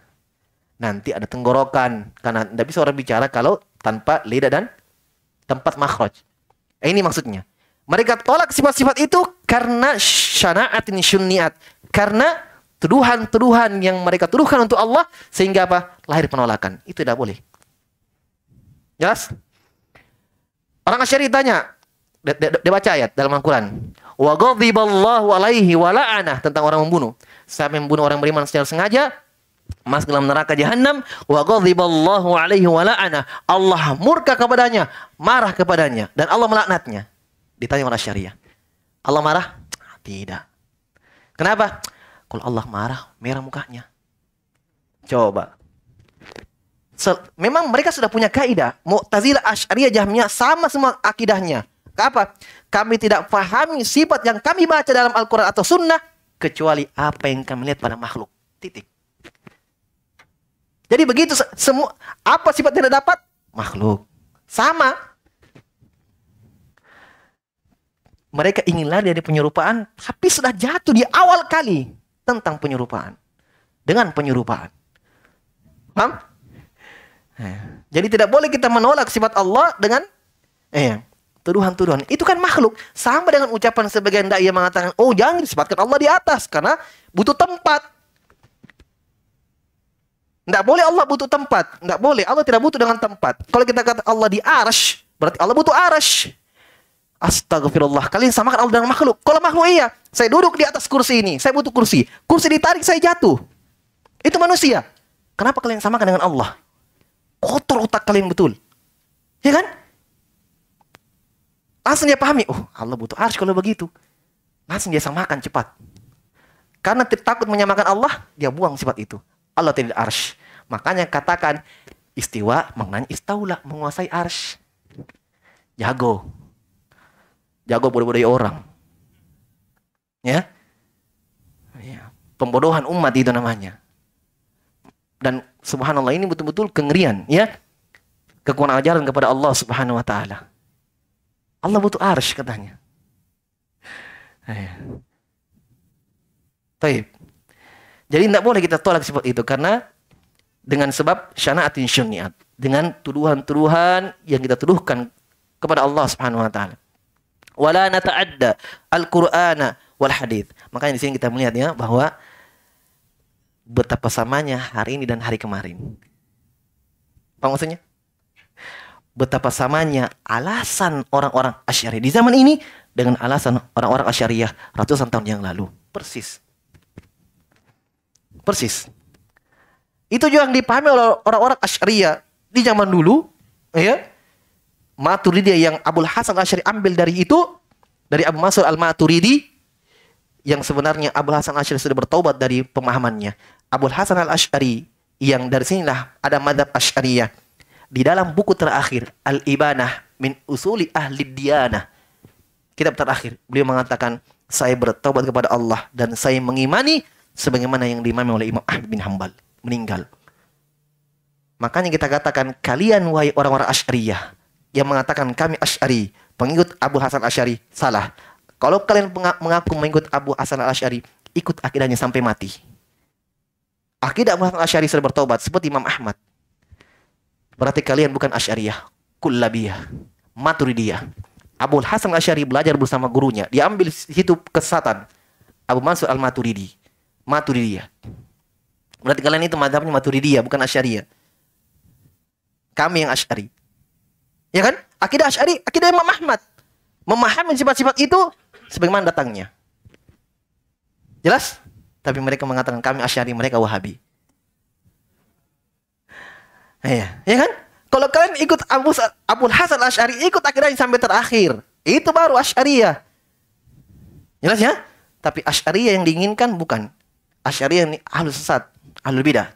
nanti ada tenggorokan, karena tidak bisa orang bicara kalau tanpa lidah dan tempat makhraj. Eh, ini maksudnya. Mereka tolak sifat-sifat itu karena syanaat ini syunniat, karena tuduhan-tuduhan yang mereka tuduhkan untuk Allah sehingga apa? lahir penolakan. Itu tidak boleh. Jelas? Orang Asyari tanya, dia, ayat dalam Al-Quran wa ghadiballahu alaihi wa la'ana tentang orang membunuh. Siapa yang membunuh orang beriman secara sengaja masuk dalam neraka jahanam wa ghadiballahu alaihi wa la'ana. Allah murka kepadanya, marah kepadanya dan Allah melaknatnya. Ditanya oleh syariah. Allah marah? Ah, tidak. Kenapa? Kalau Allah marah, merah mukanya. Coba. So, memang mereka sudah punya kaidah. Mu'tazilah, Asy'ariyah, Jahmiyah sama semua akidahnya. Apa? Kami tidak pahami sifat yang kami baca dalam Al-Quran atau Sunnah kecuali apa yang kami lihat pada makhluk. Titik. Jadi begitu semua apa sifat yang tidak dapat makhluk sama. Mereka ingin lari dari penyerupaan, tapi sudah jatuh di awal kali tentang penyerupaan dengan penyerupaan. Paham? Eh, jadi tidak boleh kita menolak sifat Allah dengan eh, tuduhan-tuduhan. Itu kan makhluk. Sama dengan ucapan sebagian dai yang mengatakan, oh jangan disebutkan Allah di atas karena butuh tempat. Tidak boleh Allah butuh tempat. Tidak boleh. Allah tidak butuh dengan tempat. Kalau kita kata Allah di arsh berarti Allah butuh arsh Astagfirullah. Kalian samakan Allah dengan makhluk. Kalau makhluk iya, saya duduk di atas kursi ini. Saya butuh kursi. Kursi ditarik, saya jatuh. Itu manusia. Kenapa kalian samakan dengan Allah? Kotor otak kalian betul. Ya kan? Langsung dia pahami, oh Allah butuh arsh kalau begitu. Langsung dia samakan cepat. Karena takut menyamakan Allah, dia buang sifat itu. Allah tidak arsh. Makanya katakan, istiwa mengenai istaula, menguasai arsh. Jago. Jago bodoh-bodohi orang. Ya? ya. Pembodohan umat itu namanya. Dan subhanallah ini betul-betul kengerian. Ya? Kekurangan ajaran kepada Allah subhanahu wa ta'ala. Allah butuh arsh katanya. Iya. Taib. Jadi tidak boleh kita tolak sebab itu karena dengan sebab syanatin syuniat dengan tuduhan-tuduhan yang kita tuduhkan kepada Allah Subhanahu wa taala. Wala nata'adda al-Qur'ana wal hadith. Makanya di sini kita ya bahwa betapa samanya hari ini dan hari kemarin. Apa maksudnya? betapa samanya alasan orang-orang Asyari di zaman ini dengan alasan orang-orang Asyariah ratusan tahun yang lalu. Persis. Persis. Itu juga yang dipahami oleh orang-orang Asyariah di zaman dulu, ya. Maturidi yang Abul Hasan Asyari ambil dari itu dari Abu Ma'sur Al-Maturidi yang sebenarnya Abul Hasan Asyari sudah bertobat dari pemahamannya. Abul Hasan Al-Asy'ari yang dari sinilah ada madhab Asyariah di dalam buku terakhir Al-Ibanah min usuli ahli diana kitab terakhir beliau mengatakan saya bertobat kepada Allah dan saya mengimani sebagaimana yang diimami oleh Imam Ahmad bin Hambal meninggal makanya kita katakan kalian wahai orang-orang Asy'ariyah yang mengatakan kami ashari pengikut Abu Hasan Asy'ari salah kalau kalian mengaku mengikut Abu Hasan Asy'ari ikut akidahnya sampai mati akidah Abu Hasan Asy'ari sudah bertobat seperti Imam Ahmad Berarti kalian bukan Asyariyah, Kullabiyah, Maturidiyah. Abu Hasan Asyari belajar bersama gurunya. Dia ambil situ kesatan Abu Mansur Al-Maturidi. Maturidiyah. Berarti kalian itu madhabnya Maturidiyah, bukan Asyariyah. Kami yang Asyari. Ya kan? Akidah Asyari, akidah Imam Ahmad. Memahami sifat-sifat itu sebagaimana datangnya. Jelas? Tapi mereka mengatakan kami Asyari, mereka Wahabi. Iya, ya kan? Kalau kalian ikut Abu Abul Hasan ashari ikut akhirnya sampai terakhir. Itu baru Asy'ariyah. Jelas ya? Tapi Asy'ariyah yang diinginkan bukan Asy'ariyah ini ahlu sesat, ahlu bidah.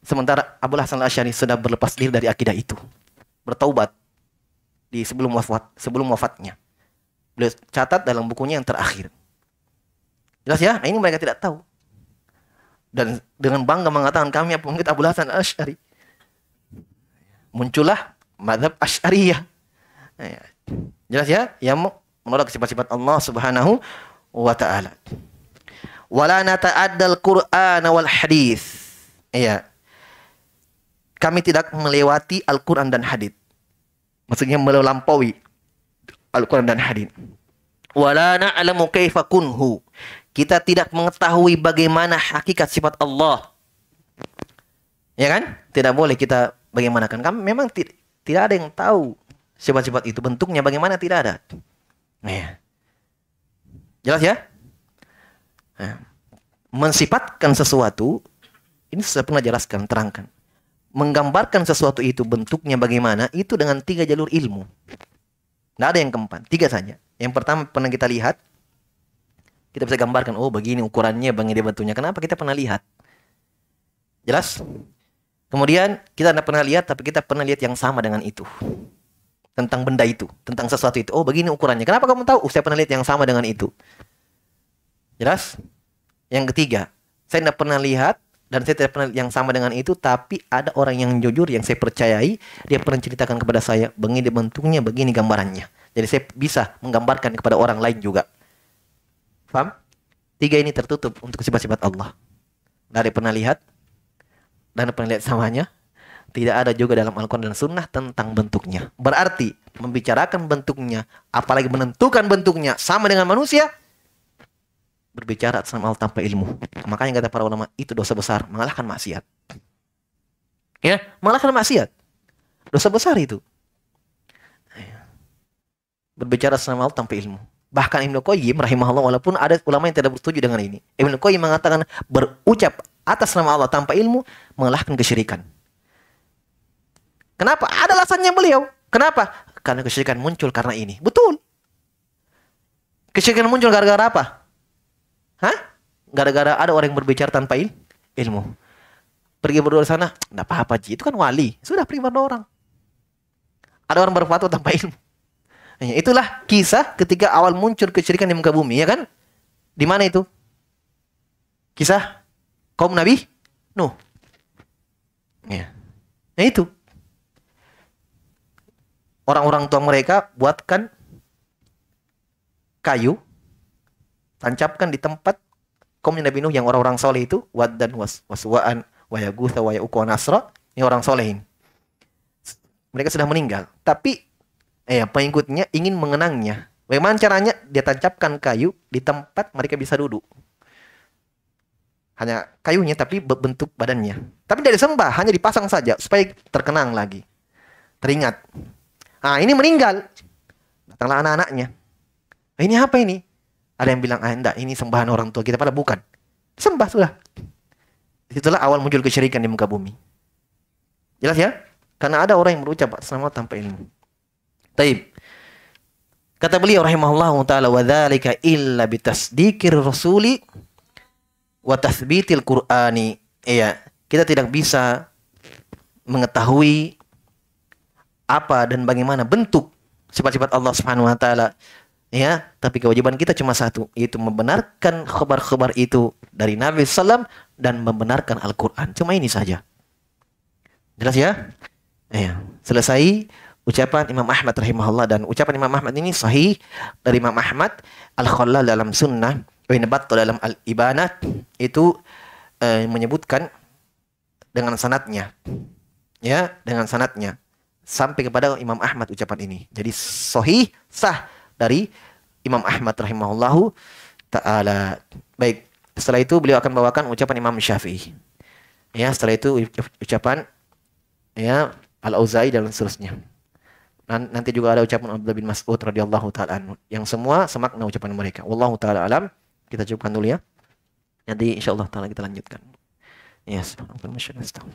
Sementara Abul Hasan ashari sudah berlepas diri dari akidah itu. Bertaubat di sebelum wafat sebelum wafatnya. Beliau catat dalam bukunya yang terakhir. Jelas ya? Nah, ini mereka tidak tahu. Dan dengan bangga mengatakan kami apa mungkin Abul Hasan ashari muncullah madhab asyariyah. Eh, jelas ya? Yang menolak sifat-sifat Allah Subhanahu wa taala. Wala nata'addal Qur'an wal hadis. Iya. Kami tidak melewati Al-Qur'an dan hadis. Maksudnya melampaui Al-Qur'an dan hadis. Wala na'alamu kaifa kunhu. Kita tidak mengetahui bagaimana hakikat sifat Allah. Ya kan? Tidak boleh kita Bagaimana kan kami memang ti tidak ada yang tahu sifat-sifat itu bentuknya bagaimana tidak ada. ya. Jelas ya? Nah, mensifatkan sesuatu ini saya pernah jelaskan, terangkan. Menggambarkan sesuatu itu bentuknya bagaimana itu dengan tiga jalur ilmu. Tidak ada yang keempat, tiga saja. Yang pertama pernah kita lihat, kita bisa gambarkan, oh begini ukurannya, bang ini bentuknya. Kenapa kita pernah lihat? Jelas? Kemudian kita tidak pernah lihat, tapi kita pernah lihat yang sama dengan itu. Tentang benda itu, tentang sesuatu itu. Oh begini ukurannya. Kenapa kamu tahu? Oh, saya pernah lihat yang sama dengan itu. Jelas? Yang ketiga, saya tidak pernah lihat dan saya tidak pernah yang sama dengan itu tapi ada orang yang jujur yang saya percayai dia pernah ceritakan kepada saya begini bentuknya begini gambarannya jadi saya bisa menggambarkan kepada orang lain juga Faham? tiga ini tertutup untuk sifat-sifat Allah dari pernah lihat dan penelitian samanya tidak ada juga dalam Al-Quran dan Sunnah tentang bentuknya. Berarti membicarakan bentuknya, apalagi menentukan bentuknya sama dengan manusia, berbicara sama Allah tanpa ilmu. Makanya kata para ulama itu dosa besar, mengalahkan maksiat. Ya, mengalahkan maksiat. Dosa besar itu. Berbicara sama Allah tanpa ilmu. Bahkan Ibnu Qayyim rahimahullah walaupun ada ulama yang tidak bersetuju dengan ini. Ibnu Qayyim mengatakan berucap atas nama Allah tanpa ilmu mengalahkan kesyirikan. Kenapa? Ada alasannya beliau. Kenapa? Karena kesyirikan muncul karena ini. Betul. Kesyirikan muncul gara-gara apa? Hah? Gara-gara ada orang yang berbicara tanpa il ilmu. Pergi berdoa di sana, enggak apa-apa Ji, itu kan wali. Sudah prima orang. Ada orang berfatwa tanpa ilmu. Ya, itulah kisah ketika awal muncul kesyirikan di muka bumi, ya kan? Di mana itu? Kisah kaum Nabi Nuh. Ya. Nah itu. Orang-orang tua mereka buatkan kayu, tancapkan di tempat kaum Nabi Nuh yang orang-orang soleh itu, wad dan was, waswaan, wayagutha, wayauku, nasra, ini orang soleh ini. Mereka sudah meninggal, tapi eh, pengikutnya ingin mengenangnya. Bagaimana caranya? Dia tancapkan kayu di tempat mereka bisa duduk hanya kayunya tapi bentuk badannya. Tapi tidak disembah, hanya dipasang saja supaya terkenang lagi. Teringat. Ah, ini meninggal. Datanglah anak-anaknya. Eh, ini apa ini? Ada yang bilang, ah enggak, ini sembahan orang tua kita. Padahal bukan. Sembah sudah. Itulah awal muncul kesyirikan di muka bumi. Jelas ya? Karena ada orang yang berucap selamat tanpa ilmu. Taib. Kata beliau rahimahullah taala wa dzalika illa bitasdikir rasuli wa tathbitil Qur'ani. Iya, kita tidak bisa mengetahui apa dan bagaimana bentuk sifat-sifat Allah Subhanahu wa taala. Ya, tapi kewajiban kita cuma satu, yaitu membenarkan khabar-khabar itu dari Nabi SAW dan membenarkan Al-Quran. Cuma ini saja. Jelas ya? Ya, selesai ucapan Imam Ahmad rahimahullah dan ucapan Imam Ahmad ini sahih dari Imam Ahmad Al-Khalal dalam sunnah Ibn dalam al itu e, menyebutkan dengan sanatnya ya dengan sanatnya sampai kepada Imam Ahmad ucapan ini jadi sohi sah dari Imam Ahmad rahimahullahu taala baik setelah itu beliau akan bawakan ucapan Imam Syafi'i ya setelah itu ucapan ya Al-Auza'i dan seterusnya nanti juga ada ucapan Abdullah bin Mas'ud radhiyallahu taala yang semua semakna ucapan mereka wallahu taala alam kita cukupkan dulu ya nanti insya Allah kita lanjutkan yes Alhamdulillah.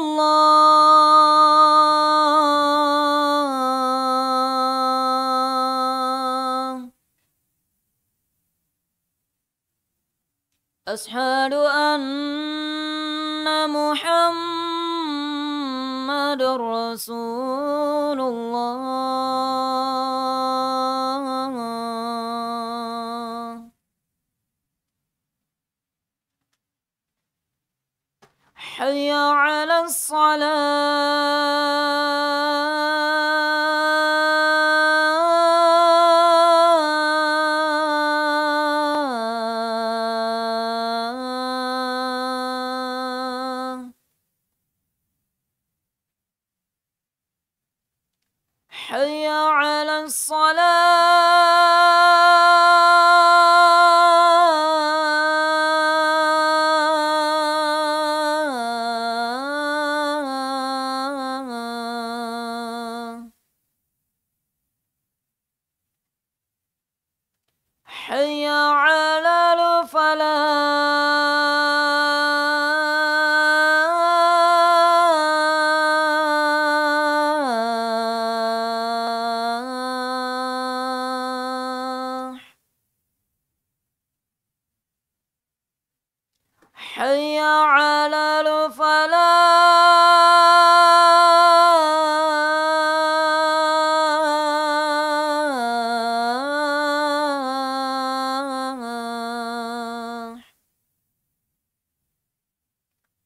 Allah.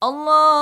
Allah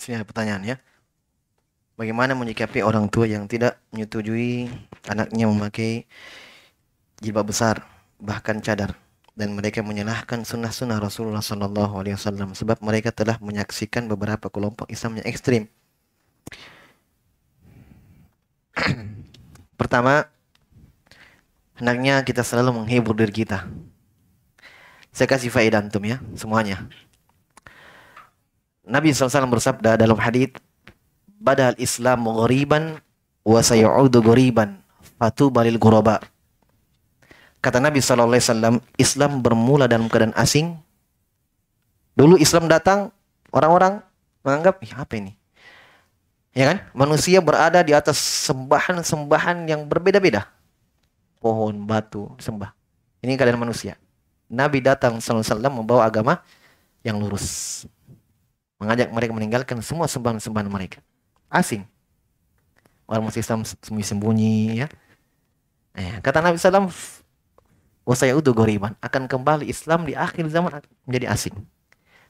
sini ada pertanyaan ya. Bagaimana menyikapi orang tua yang tidak menyetujui anaknya memakai jilbab besar, bahkan cadar, dan mereka menyalahkan sunnah-sunnah Rasulullah Sallallahu Alaihi Wasallam sebab mereka telah menyaksikan beberapa kelompok Islam yang ekstrim. Pertama, hendaknya kita selalu menghibur diri kita. Saya kasih faedah antum ya, semuanya. Nabi SAW bersabda dalam hadis, "Badal Islam ghoriban wa sayu'udu ghoriban fatu balil ghuraba." Kata Nabi SAW, Islam bermula dalam keadaan asing. Dulu Islam datang, orang-orang menganggap, ya apa ini? Ya kan? Manusia berada di atas sembahan-sembahan yang berbeda-beda. Pohon, batu, sembah. Ini keadaan manusia. Nabi datang SAW membawa agama yang lurus mengajak mereka meninggalkan semua sembahan-sembahan mereka asing orang masih Islam sembunyi-sembunyi ya eh, kata Nabi Sallam, wasaya utuh goriban akan kembali Islam di akhir zaman menjadi asing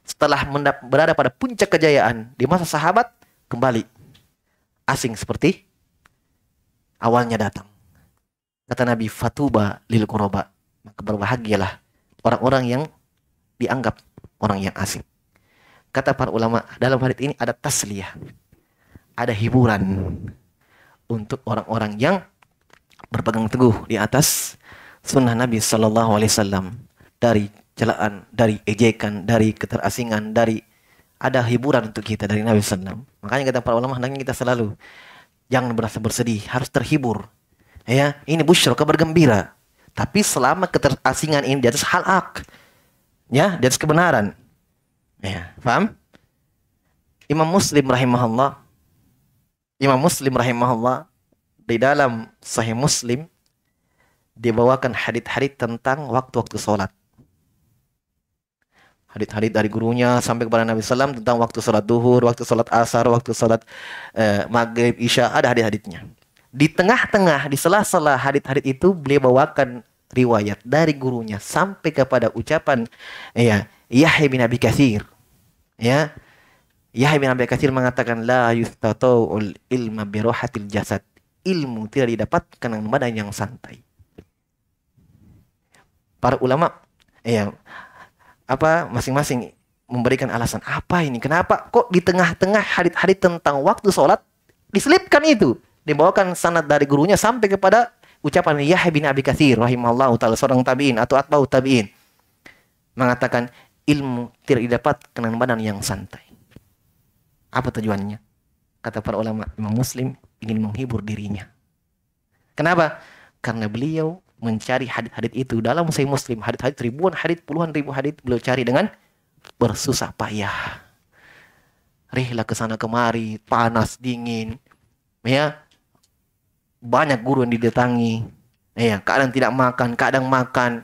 setelah berada pada puncak kejayaan di masa sahabat kembali asing seperti awalnya datang kata Nabi Fatuba lil kuroba maka berbahagialah orang-orang yang dianggap orang yang asing Kata para ulama, dalam hadis ini ada tasliyah. Ada hiburan untuk orang-orang yang berpegang teguh di atas sunnah Nabi Shallallahu Alaihi Wasallam dari celaan, dari ejekan, dari keterasingan, dari ada hiburan untuk kita dari Nabi Sallam. Makanya kata para ulama hendaknya kita selalu jangan merasa bersedih, harus terhibur. Ya, ini busur kabar gembira. Tapi selama keterasingan ini di atas halak, ya, di atas kebenaran, Ya, paham? Imam Muslim rahimahullah Imam Muslim rahimahullah di dalam Sahih Muslim dibawakan hadit-hadit tentang waktu-waktu sholat. Hadit-hadit dari gurunya sampai kepada Nabi SAW tentang waktu sholat duhur, waktu sholat asar, waktu sholat eh, maghrib, isya, ada hadit-haditnya. Di tengah-tengah, di sela-sela hadit-hadit itu beliau bawakan riwayat dari gurunya sampai kepada ucapan ya Yahya bin Abi Katsir Ya. Yahya bin Abi Katsir mengatakan la yustata'ul ilma rohatil jasad. Ilmu tidak didapatkan dengan badan yang santai. Para ulama ya apa masing-masing memberikan alasan apa ini kenapa kok di tengah-tengah hadit-hadit tentang waktu sholat diselipkan itu dibawakan sanad dari gurunya sampai kepada ucapan Yahya bin Abi Katsir rahimallahu taala seorang tabi'in atau atba'u tabi'in mengatakan ilmu tidak didapat dengan badan yang santai. Apa tujuannya? Kata para ulama Imam Muslim ingin menghibur dirinya. Kenapa? Karena beliau mencari hadit-hadit itu dalam Sahih Muslim, hadit-hadit ribuan hadit, puluhan ribu hadit beliau cari dengan bersusah payah. Rihlah ke sana kemari, panas, dingin. Ya. Banyak guru yang didatangi. Ya, kadang tidak makan, kadang makan.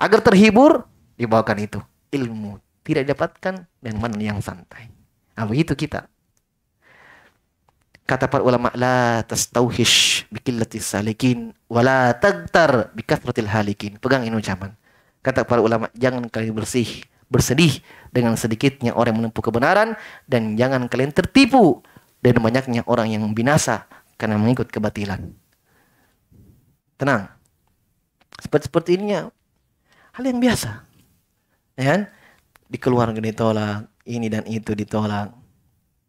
Agar terhibur, dibawakan itu ilmu tidak didapatkan dengan mana yang santai. Nah, begitu kita. Kata para ulama, la tastauhish bikillati salikin wa la tagtar bikathratil halikin. Pegang ini ucapan. Kata para ulama, jangan kalian bersih, bersedih dengan sedikitnya orang yang menempuh kebenaran dan jangan kalian tertipu dari banyaknya orang yang binasa karena mengikut kebatilan. Tenang. Seperti seperti ininya hal yang biasa ya kan? Dikeluarkan ditolak, ini dan itu ditolak.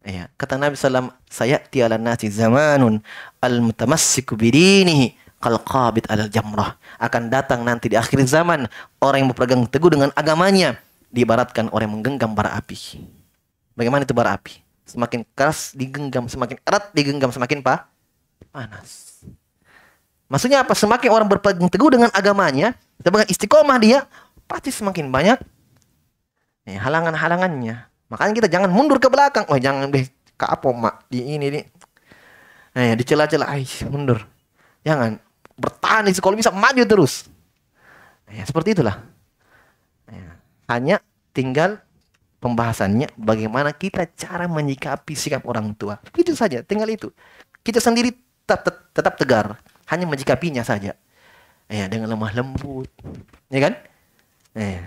Ya, kata Nabi Sallam, saya tiada nasi zamanun al mutamassiku bidinihi kal qabit al jamrah. Akan datang nanti di akhir zaman orang yang berpegang teguh dengan agamanya diibaratkan orang yang menggenggam bara api. Bagaimana itu bara api? Semakin keras digenggam, semakin erat digenggam, semakin pa? panas. Maksudnya apa? Semakin orang berpegang teguh dengan agamanya, dengan istiqomah dia, pasti semakin banyak eh, halangan-halangannya. Makanya kita jangan mundur ke belakang. Wah, jangan deh ke apa, Mak? Di ini nih. Nah, ya, di celah-celah mundur. Jangan bertahan di sekolah bisa maju terus. Nah, ya, seperti itulah. Nah, ya, hanya tinggal pembahasannya bagaimana kita cara menyikapi sikap orang tua. Itu saja, tinggal itu. Kita sendiri tetap tetap tegar, hanya menyikapinya saja. Nah, ya, dengan lemah lembut. Ya kan? Nah, ya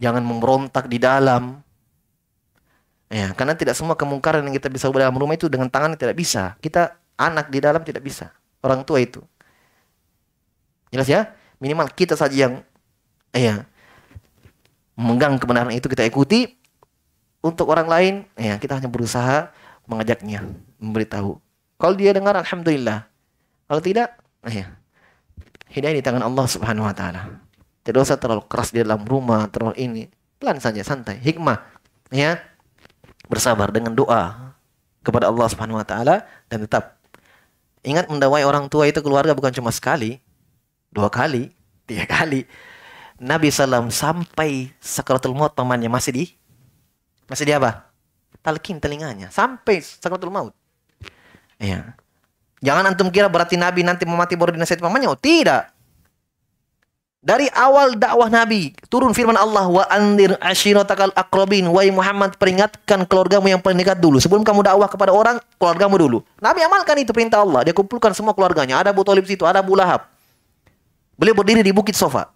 jangan memberontak di dalam. Ya, karena tidak semua kemungkaran yang kita bisa ubah dalam rumah itu dengan tangan tidak bisa. Kita anak di dalam tidak bisa. Orang tua itu. Jelas ya? Minimal kita saja yang ya memegang kebenaran itu kita ikuti. Untuk orang lain, ya kita hanya berusaha mengajaknya, memberitahu. Kalau dia dengar alhamdulillah. Kalau tidak, ya. Hidayah di tangan Allah Subhanahu wa taala. Tidak usah terlalu keras di dalam rumah, terlalu ini. Pelan saja, santai. Hikmah. Ya. Bersabar dengan doa kepada Allah Subhanahu wa taala dan tetap ingat mendawai orang tua itu keluarga bukan cuma sekali, dua kali, tiga kali. Nabi Sallam sampai sakaratul maut pamannya masih di masih di apa? Talkin telinganya sampai sakaratul maut. Ya. Jangan antum kira berarti Nabi nanti mau mati baru dinasihati pamannya. Oh, tidak. Dari awal dakwah Nabi turun firman Allah wa andir takal akrobin wa Muhammad peringatkan keluargamu yang paling dekat dulu sebelum kamu dakwah kepada orang keluargamu dulu. Nabi amalkan itu perintah Allah. Dia kumpulkan semua keluarganya. Ada Abu Talib situ, ada Abu Lahab. Beliau berdiri di bukit sofa.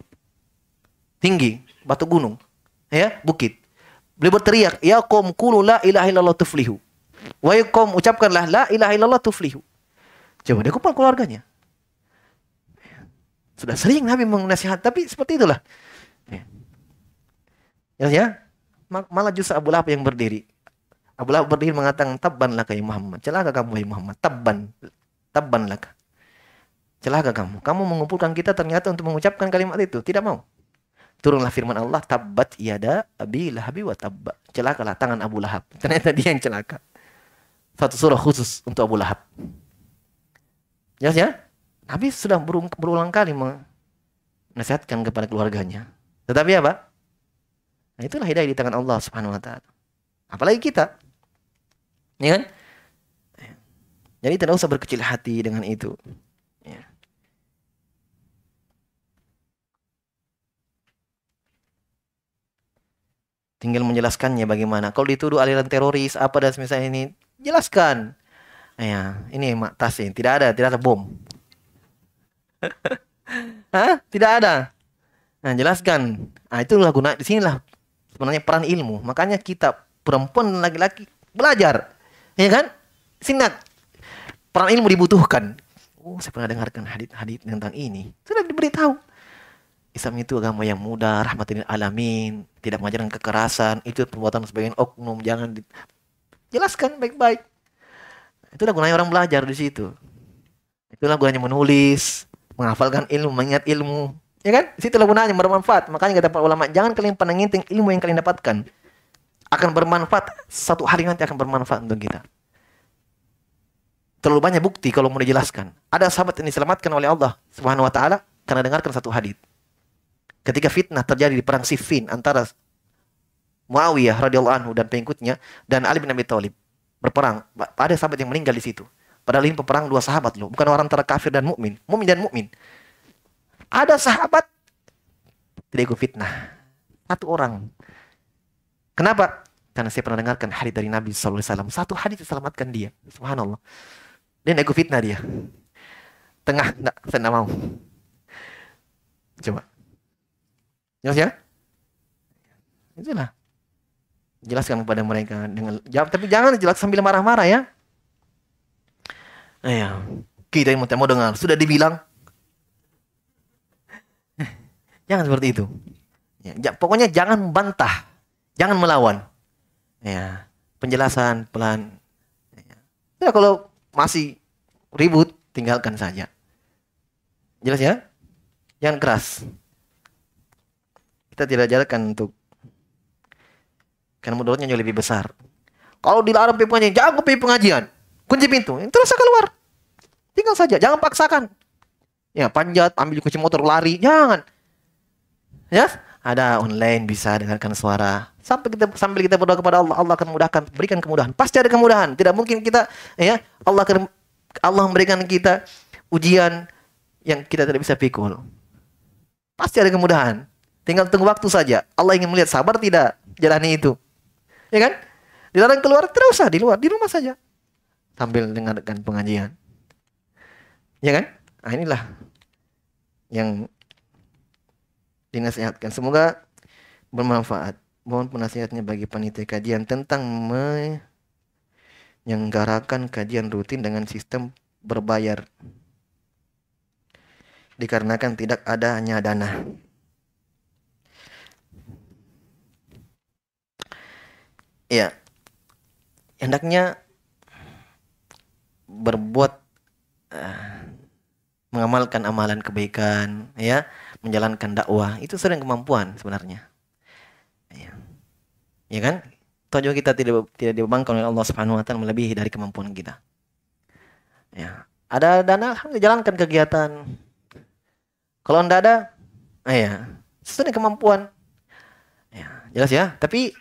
Tinggi, batu gunung. Ya, bukit. Beliau berteriak, "Ya kom qulu la ilaha illallah tuflihu." Wa kom ucapkanlah la ilaha illallah tuflihu. Coba dia kumpul keluarganya. Sudah sering Nabi menasihat, tapi seperti itulah. Ya, ya. ya. malah justru Abu Lahab yang berdiri. Abu Lahab berdiri mengatakan, tabban laka ya Muhammad. Celaka kamu ya Muhammad. Tabban. Tabban laka. Celaka kamu. Kamu mengumpulkan kita ternyata untuk mengucapkan kalimat itu. Tidak mau. Turunlah firman Allah, tabbat yada abi lahabi wa tabba. Celakalah tangan Abu Lahab. Ternyata dia yang celaka. Satu surah khusus untuk Abu Lahab. Jelas ya? ya. Nabi sudah berulang kali menasihatkan kepada keluarganya. Tetapi apa? Nah, itulah hidayah di tangan Allah Subhanahu wa taala. Apalagi kita. Ya kan? Jadi tidak usah berkecil hati dengan itu. Ya. Tinggal menjelaskannya bagaimana. Kalau dituduh aliran teroris apa dan semisal ini, jelaskan. Ya, ini mak tas ini tidak ada, tidak ada bom. Hah? Tidak ada. Nah, jelaskan. Nah, itu guna di sinilah sebenarnya peran ilmu. Makanya kita perempuan dan laki-laki belajar. Ya kan? Sinat. Peran ilmu dibutuhkan. Oh, saya pernah dengarkan hadit-hadit tentang ini. Sudah diberitahu. Islam itu agama yang mudah, rahmatin alamin, tidak mengajarkan kekerasan, itu perbuatan sebagian oknum, jangan di... jelaskan baik-baik. Itulah gunanya orang belajar di situ. Itulah gunanya menulis, menghafalkan ilmu, mengingat ilmu. Ya kan? Situlah gunanya bermanfaat. Makanya kata para ulama, jangan kalian pernah nginting ilmu yang kalian dapatkan. Akan bermanfaat, satu hari nanti akan bermanfaat untuk kita. Terlalu banyak bukti kalau mau dijelaskan. Ada sahabat yang diselamatkan oleh Allah Subhanahu wa taala karena dengarkan satu hadis. Ketika fitnah terjadi di perang Siffin antara Muawiyah radhiyallahu anhu dan pengikutnya dan Ali bin Abi Thalib berperang, ada sahabat yang meninggal di situ. Padahal ini peperang dua sahabat loh, bukan orang antara kafir dan mukmin, mukmin dan mukmin. Ada sahabat tidak ikut fitnah. Satu orang. Kenapa? Karena saya pernah dengarkan hadis dari Nabi SAW. Satu hadis diselamatkan dia. Subhanallah. Dia nego fitnah dia. Tengah, enggak, saya mau. Coba. Jelas ya? Itulah. Jelaskan kepada mereka dengan jawab tapi jangan jelas sambil marah-marah ya. Iya. Kita yang mau dengar sudah dibilang. jangan seperti itu. Ya, pokoknya jangan membantah, jangan melawan. Ya, penjelasan pelan. Ya. ya, kalau masih ribut, tinggalkan saja. Jelas ya? Jangan keras. Kita tidak jalankan untuk karena mudaratnya jauh lebih besar. Kalau dilarang pengajian, jangan pengajian kunci pintu terus keluar tinggal saja jangan paksakan ya panjat ambil kunci motor lari jangan ya ada online bisa dengarkan suara sampai kita sambil kita berdoa kepada Allah Allah akan mudahkan berikan kemudahan pasti ada kemudahan tidak mungkin kita ya Allah akan Allah memberikan kita ujian yang kita tidak bisa pikul pasti ada kemudahan tinggal tunggu waktu saja Allah ingin melihat sabar tidak jalani itu ya kan dilarang keluar teruslah di luar di rumah saja sambil dengarkan pengajian. Ya kan? Nah, inilah yang dinasihatkan. Semoga bermanfaat. Mohon penasihatnya bagi panitia kajian tentang menyelenggarakan kajian rutin dengan sistem berbayar. Dikarenakan tidak adanya dana. Ya. Hendaknya berbuat eh, mengamalkan amalan kebaikan ya menjalankan dakwah itu sering kemampuan sebenarnya ya, ya kan tujuan kita tidak tidak dibangkang oleh Allah Subhanahu wa taala melebihi dari kemampuan kita ya ada dana jalankan kegiatan kalau anda ada eh, ah, ya sesuai kemampuan ya jelas ya tapi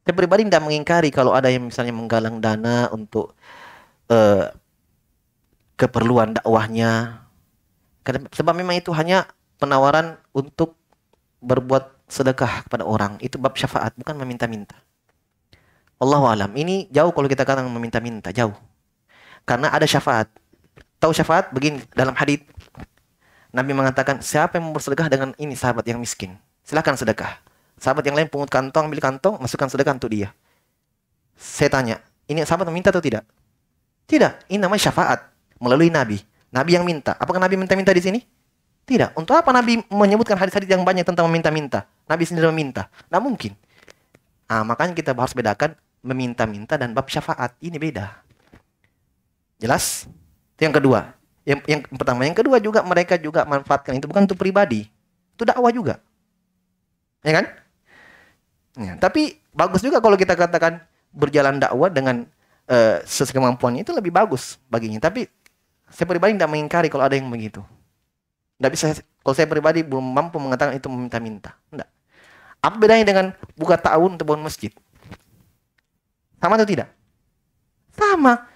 saya pribadi tidak mengingkari kalau ada yang misalnya menggalang dana untuk uh, keperluan dakwahnya. Karena, sebab memang itu hanya penawaran untuk berbuat sedekah kepada orang. Itu bab syafaat, bukan meminta-minta. Allah alam. Ini jauh kalau kita katakan meminta-minta, jauh. Karena ada syafaat. Tahu syafaat? Begini dalam hadis Nabi mengatakan, siapa yang bersedekah dengan ini sahabat yang miskin? Silahkan sedekah. Sahabat yang lain pungut kantong, ambil kantong, masukkan sedekah untuk dia. Saya tanya, ini sahabat meminta atau tidak? Tidak, ini namanya syafaat melalui Nabi. Nabi yang minta. Apakah Nabi minta-minta di sini? Tidak. Untuk apa Nabi menyebutkan hadis-hadis yang banyak tentang meminta-minta? Nabi sendiri meminta. Nah mungkin. Nah, makanya kita harus bedakan meminta-minta dan bab syafaat. Ini beda. Jelas? Itu yang kedua. Yang, yang pertama. Yang kedua juga mereka juga manfaatkan itu. Bukan untuk pribadi. Itu dakwah juga. Ya kan? Ya, tapi bagus juga kalau kita katakan berjalan dakwah dengan uh, eh, sesuai kemampuannya itu lebih bagus baginya. Tapi saya pribadi tidak mengingkari kalau ada yang begitu. Tidak bisa kalau saya pribadi belum mampu mengatakan itu meminta-minta. Tidak. Apa bedanya dengan buka tahun untuk bangun masjid? Sama atau tidak? Sama.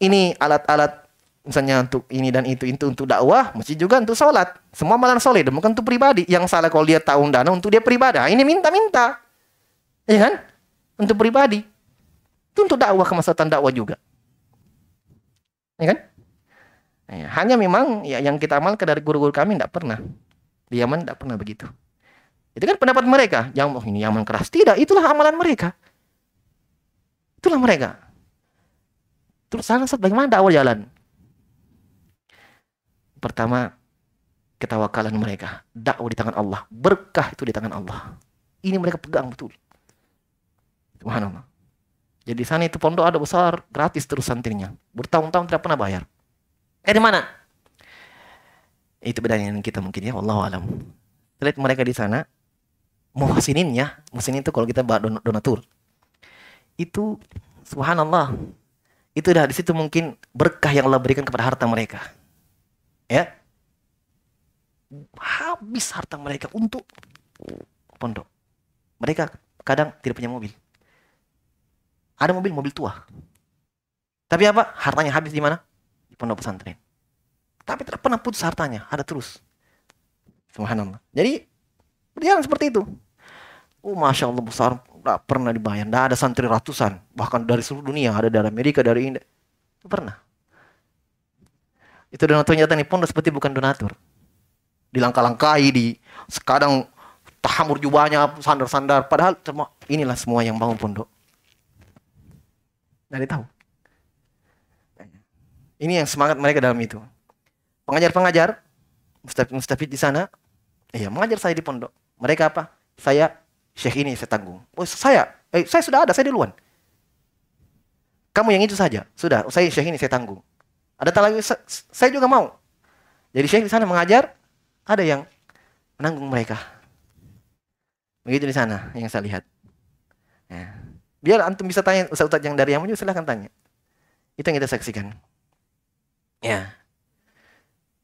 Ini alat-alat misalnya untuk ini dan itu itu untuk dakwah mesti juga untuk sholat semua malam sholat, dan bukan untuk pribadi yang salah kalau dia tahu dana untuk dia pribadi nah, ini minta-minta ya kan untuk pribadi itu untuk dakwah kemaslahatan dakwah juga ya kan iya, hanya memang ya yang kita amalkan dari guru-guru kami tidak pernah di Yaman tidak pernah begitu itu kan pendapat mereka yang oh ini Yaman keras tidak itulah amalan mereka itulah mereka terus sana bagaimana dakwah jalan Pertama, ketawakalan mereka. Dakwah di tangan Allah. Berkah itu di tangan Allah. Ini mereka pegang betul. Subhanallah. Jadi sana itu pondok ada besar, gratis terus santrinya. Bertahun-tahun tidak pernah bayar. Eh, Dari mana? Itu bedanya dengan kita mungkin ya, Allah alam. Lihat mereka di sana, muhasinin ya, muhasinin itu kalau kita bawa donatur. Itu subhanallah. Itu dah di situ mungkin berkah yang Allah berikan kepada harta mereka ya habis harta mereka untuk pondok. Mereka kadang tidak punya mobil. Ada mobil, mobil tua. Tapi apa? Hartanya habis di mana? Di pondok pesantren. Tapi tidak pernah putus hartanya, ada terus. Subhanallah. Jadi berjalan seperti itu. Oh, masya Allah besar, tidak pernah dibayar. Tidak ada santri ratusan, bahkan dari seluruh dunia, ada dari Amerika, dari India. pernah itu donatur nyata nih pondok seperti bukan donatur dilangkah-langkahi di sekarang tahamur jubahnya sandar-sandar padahal inilah semua yang bangun pondok dari tahu ini yang semangat mereka dalam itu pengajar-pengajar mustafid mustafid di sana iya mengajar saya di pondok mereka apa saya syekh ini saya tanggung oh saya eh, saya sudah ada saya duluan kamu yang itu saja sudah saya syekh ini saya tanggung ada lagi saya juga mau. Jadi Syekh di sana mengajar, ada yang menanggung mereka. Begitu di sana yang saya lihat. Ya. Biar antum bisa tanya usah ustaz yang dari yang menyusul silahkan tanya. Itu yang kita saksikan. Ya.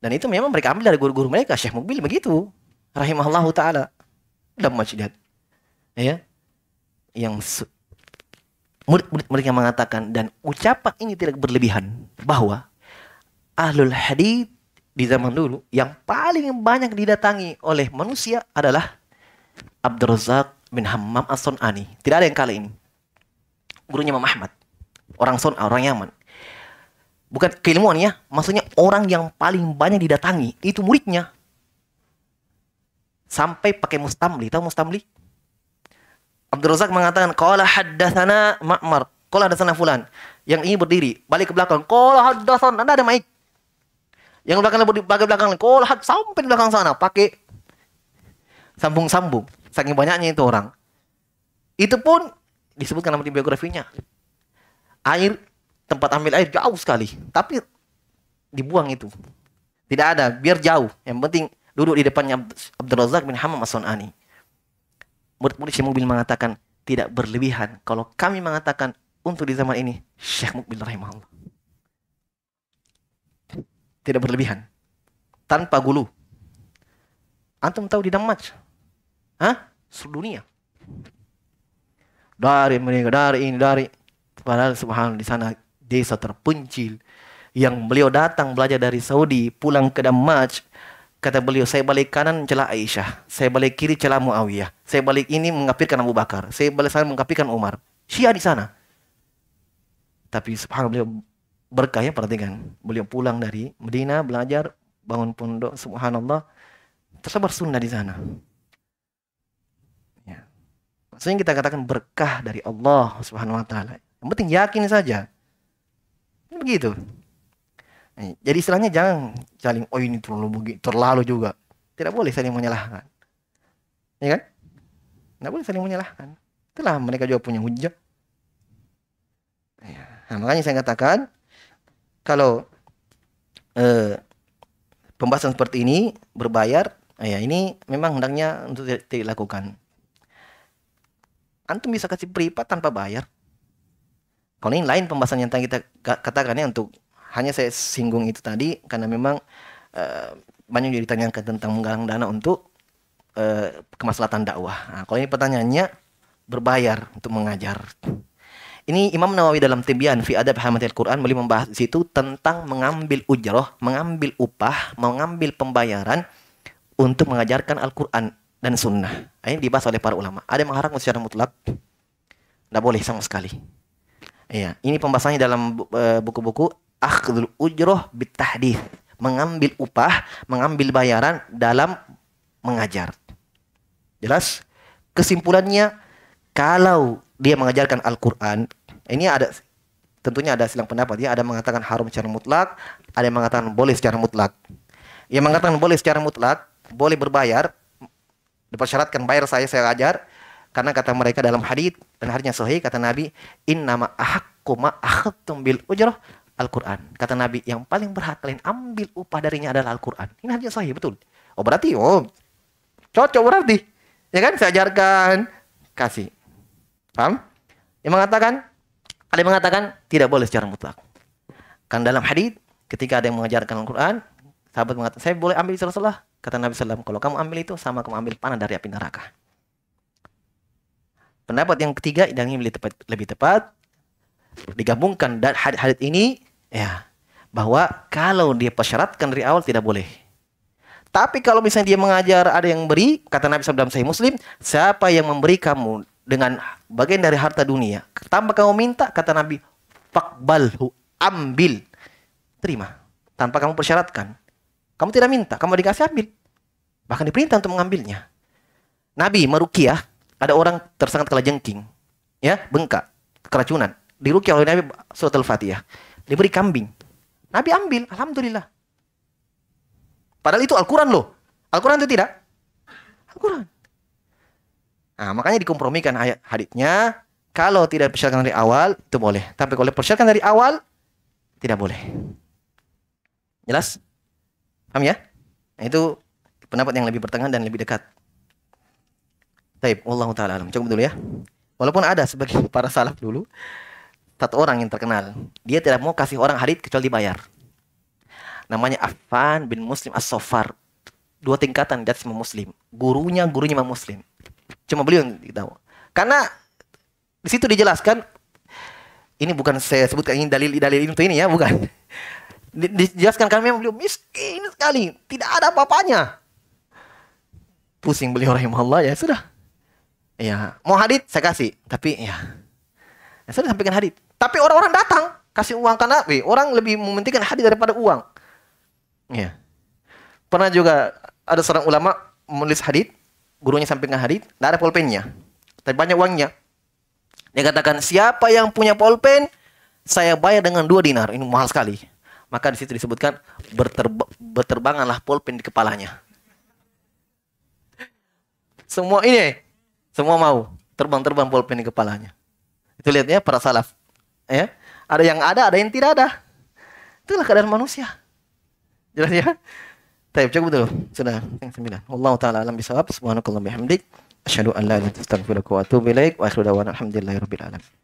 Dan itu memang mereka ambil dari guru-guru mereka, Syekh mobil begitu. rahimahullah taala dalam masjidat. Ya. Yang murid-murid yang mengatakan dan ucapan ini tidak berlebihan bahwa ahlul Hadid di zaman dulu yang paling banyak didatangi oleh manusia adalah Abdul bin Hammam As-Sun'ani. Tidak ada yang kali ini. Gurunya Imam Ahmad. Orang Sun'a, orang Yaman. Bukan keilmuan ya. maksudnya orang yang paling banyak didatangi itu muridnya. Sampai pakai mustamli, tahu mustamli? Abdul Razak mengatakan, sana makmar, Ma'mar, Kala sana fulan." Yang ini berdiri, balik ke belakang, Kala haddathana. Anda ada maik. Yang belakang lembut pakai belakang, kolak sampai di belakang sana pakai sambung-sambung. Saking banyaknya itu orang. Itu pun disebutkan nama di biografinya. Air tempat ambil air jauh sekali, tapi dibuang itu. Tidak ada, biar jauh. Yang penting duduk di depannya Abdul Razak bin Hamam As-Sunani. Murid-murid Syekh Mubil mengatakan tidak berlebihan kalau kami mengatakan untuk di zaman ini Syekh Mubil rahimahullah tidak berlebihan, tanpa gulu. Antum tahu di Damaj, Hah? Seluruh dunia. Dari mereka, dari ini, dari padahal subhanallah di sana desa terpencil yang beliau datang belajar dari Saudi pulang ke Damaj kata beliau saya balik kanan celah Aisyah saya balik kiri celah Muawiyah saya balik ini mengapirkan Abu Bakar saya balik sana mengapirkan Umar Syiah di sana tapi subhanallah beliau berkah ya perhatikan. Beliau pulang dari Medina belajar bangun pondok subhanallah tersebar sunnah di sana. Ya. Maksudnya kita katakan berkah dari Allah Subhanahu wa taala. Yang penting yakin saja. ini kan Begitu. Nah, jadi istilahnya jangan saling oh ini terlalu terlalu juga. Tidak boleh saling menyalahkan. Ya kan? Tidak boleh saling menyalahkan. Itulah mereka juga punya hujah. Ya. Nah, makanya saya katakan kalau eh, pembahasan seperti ini berbayar, eh, ya ini memang hendaknya untuk dilakukan. Antum bisa kasih privat tanpa bayar. Kalau ini lain pembahasan yang tadi kita katakan ya untuk hanya saya singgung itu tadi karena memang eh, banyak yang ditanyakan tentang menggalang dana untuk eh, kemaslahatan dakwah. Nah, kalau ini pertanyaannya berbayar untuk mengajar. Ini Imam Nawawi dalam Tibyan fi Adab Hamatil Quran beliau membahas di situ tentang mengambil ujroh, mengambil upah, mengambil pembayaran untuk mengajarkan Al-Quran dan Sunnah. Nah, ini dibahas oleh para ulama. Ada yang mengharamkan secara mutlak, tidak boleh sama sekali. Iya, ini pembahasannya dalam eh, buku-buku akhdul ujroh bitahdith mengambil upah, mengambil bayaran dalam mengajar. Jelas? Kesimpulannya, kalau dia mengajarkan Al-Quran ini ada tentunya ada silang pendapat ya ada mengatakan haram secara mutlak ada yang mengatakan boleh secara mutlak yang mengatakan boleh secara mutlak boleh berbayar dipersyaratkan bayar saya saya ajar karena kata mereka dalam hadis dan hadisnya sahih kata Nabi in nama ma akhadtum bil ujroh Al-Quran kata Nabi yang paling berhak kalian ambil upah darinya adalah Al-Quran ini hadisnya sahih betul oh berarti oh cocok berarti ya kan saya ajarkan kasih Paham? Yang mengatakan ada yang mengatakan tidak boleh secara mutlak. Karena dalam hadis ketika ada yang mengajarkan Al-Qur'an, sahabat mengatakan, "Saya boleh ambil salah-salah." Kata Nabi SAW, "Kalau kamu ambil itu sama kamu ambil panah dari api neraka." Pendapat yang ketiga yang ini lebih tepat, lebih tepat digabungkan dan hadis-hadis ini ya bahwa kalau dia persyaratkan dari awal tidak boleh. Tapi kalau misalnya dia mengajar ada yang beri, kata Nabi SAW saya Muslim, siapa yang memberi kamu dengan bagian dari harta dunia. Tanpa kamu minta, kata Nabi, fakbalhu, ambil. Terima. Tanpa kamu persyaratkan. Kamu tidak minta, kamu dikasih ambil. Bahkan diperintah untuk mengambilnya. Nabi merukiah, ada orang kala jengking Ya, bengkak, keracunan. Dirukiah oleh Nabi surat Al-Fatihah. Diberi kambing. Nabi ambil, Alhamdulillah. Padahal itu Al-Quran loh. Al-Quran itu tidak. Al-Quran. Nah, makanya dikompromikan ayat haditnya. Kalau tidak dipersiapkan dari awal, itu boleh. Tapi kalau dipersiapkan dari awal, tidak boleh. Jelas? Paham ya? Nah, itu pendapat yang lebih pertengahan dan lebih dekat. Taib, Allah taala alam. Cukup dulu ya. Walaupun ada sebagai para salaf dulu satu orang yang terkenal, dia tidak mau kasih orang hadit kecuali dibayar. Namanya Affan bin Muslim as-Sofar. Dua tingkatan di Muslim. Gurunya gurunya Muslim. Cuma beliau yang tahu. Karena di situ dijelaskan ini bukan saya sebutkan ini dalil-dalil itu ini ya, bukan. Dijelaskan karena memang beliau miskin sekali, tidak ada apa-apanya. Pusing beliau Allah ya sudah. Ya, mau hadit saya kasih, tapi ya, ya sudah sampaikan hadit. Tapi orang-orang datang kasih uang karena wih orang lebih mementingkan hadit daripada uang. Ya. Pernah juga ada seorang ulama menulis hadits gurunya sampai hari, tidak ada pulpennya. Tapi banyak uangnya. Dia katakan, siapa yang punya pulpen, saya bayar dengan dua dinar. Ini mahal sekali. Maka di situ disebutkan berterba berterbanganlah pulpen di kepalanya. Semua ini, semua mau terbang-terbang pulpen di kepalanya. Itu lihatnya para salaf. Ya, ada yang ada, ada yang tidak ada. Itulah keadaan manusia. Jelas ya? Baik, cukup dulu. Sudah, yang sembilan. Allah Ta'ala alam bisawab. Subhanakallah hamdik. Asyadu an la ilaha illa wa atubu ilaik. Wa akhiru dawana alhamdulillahi rabbil alamin.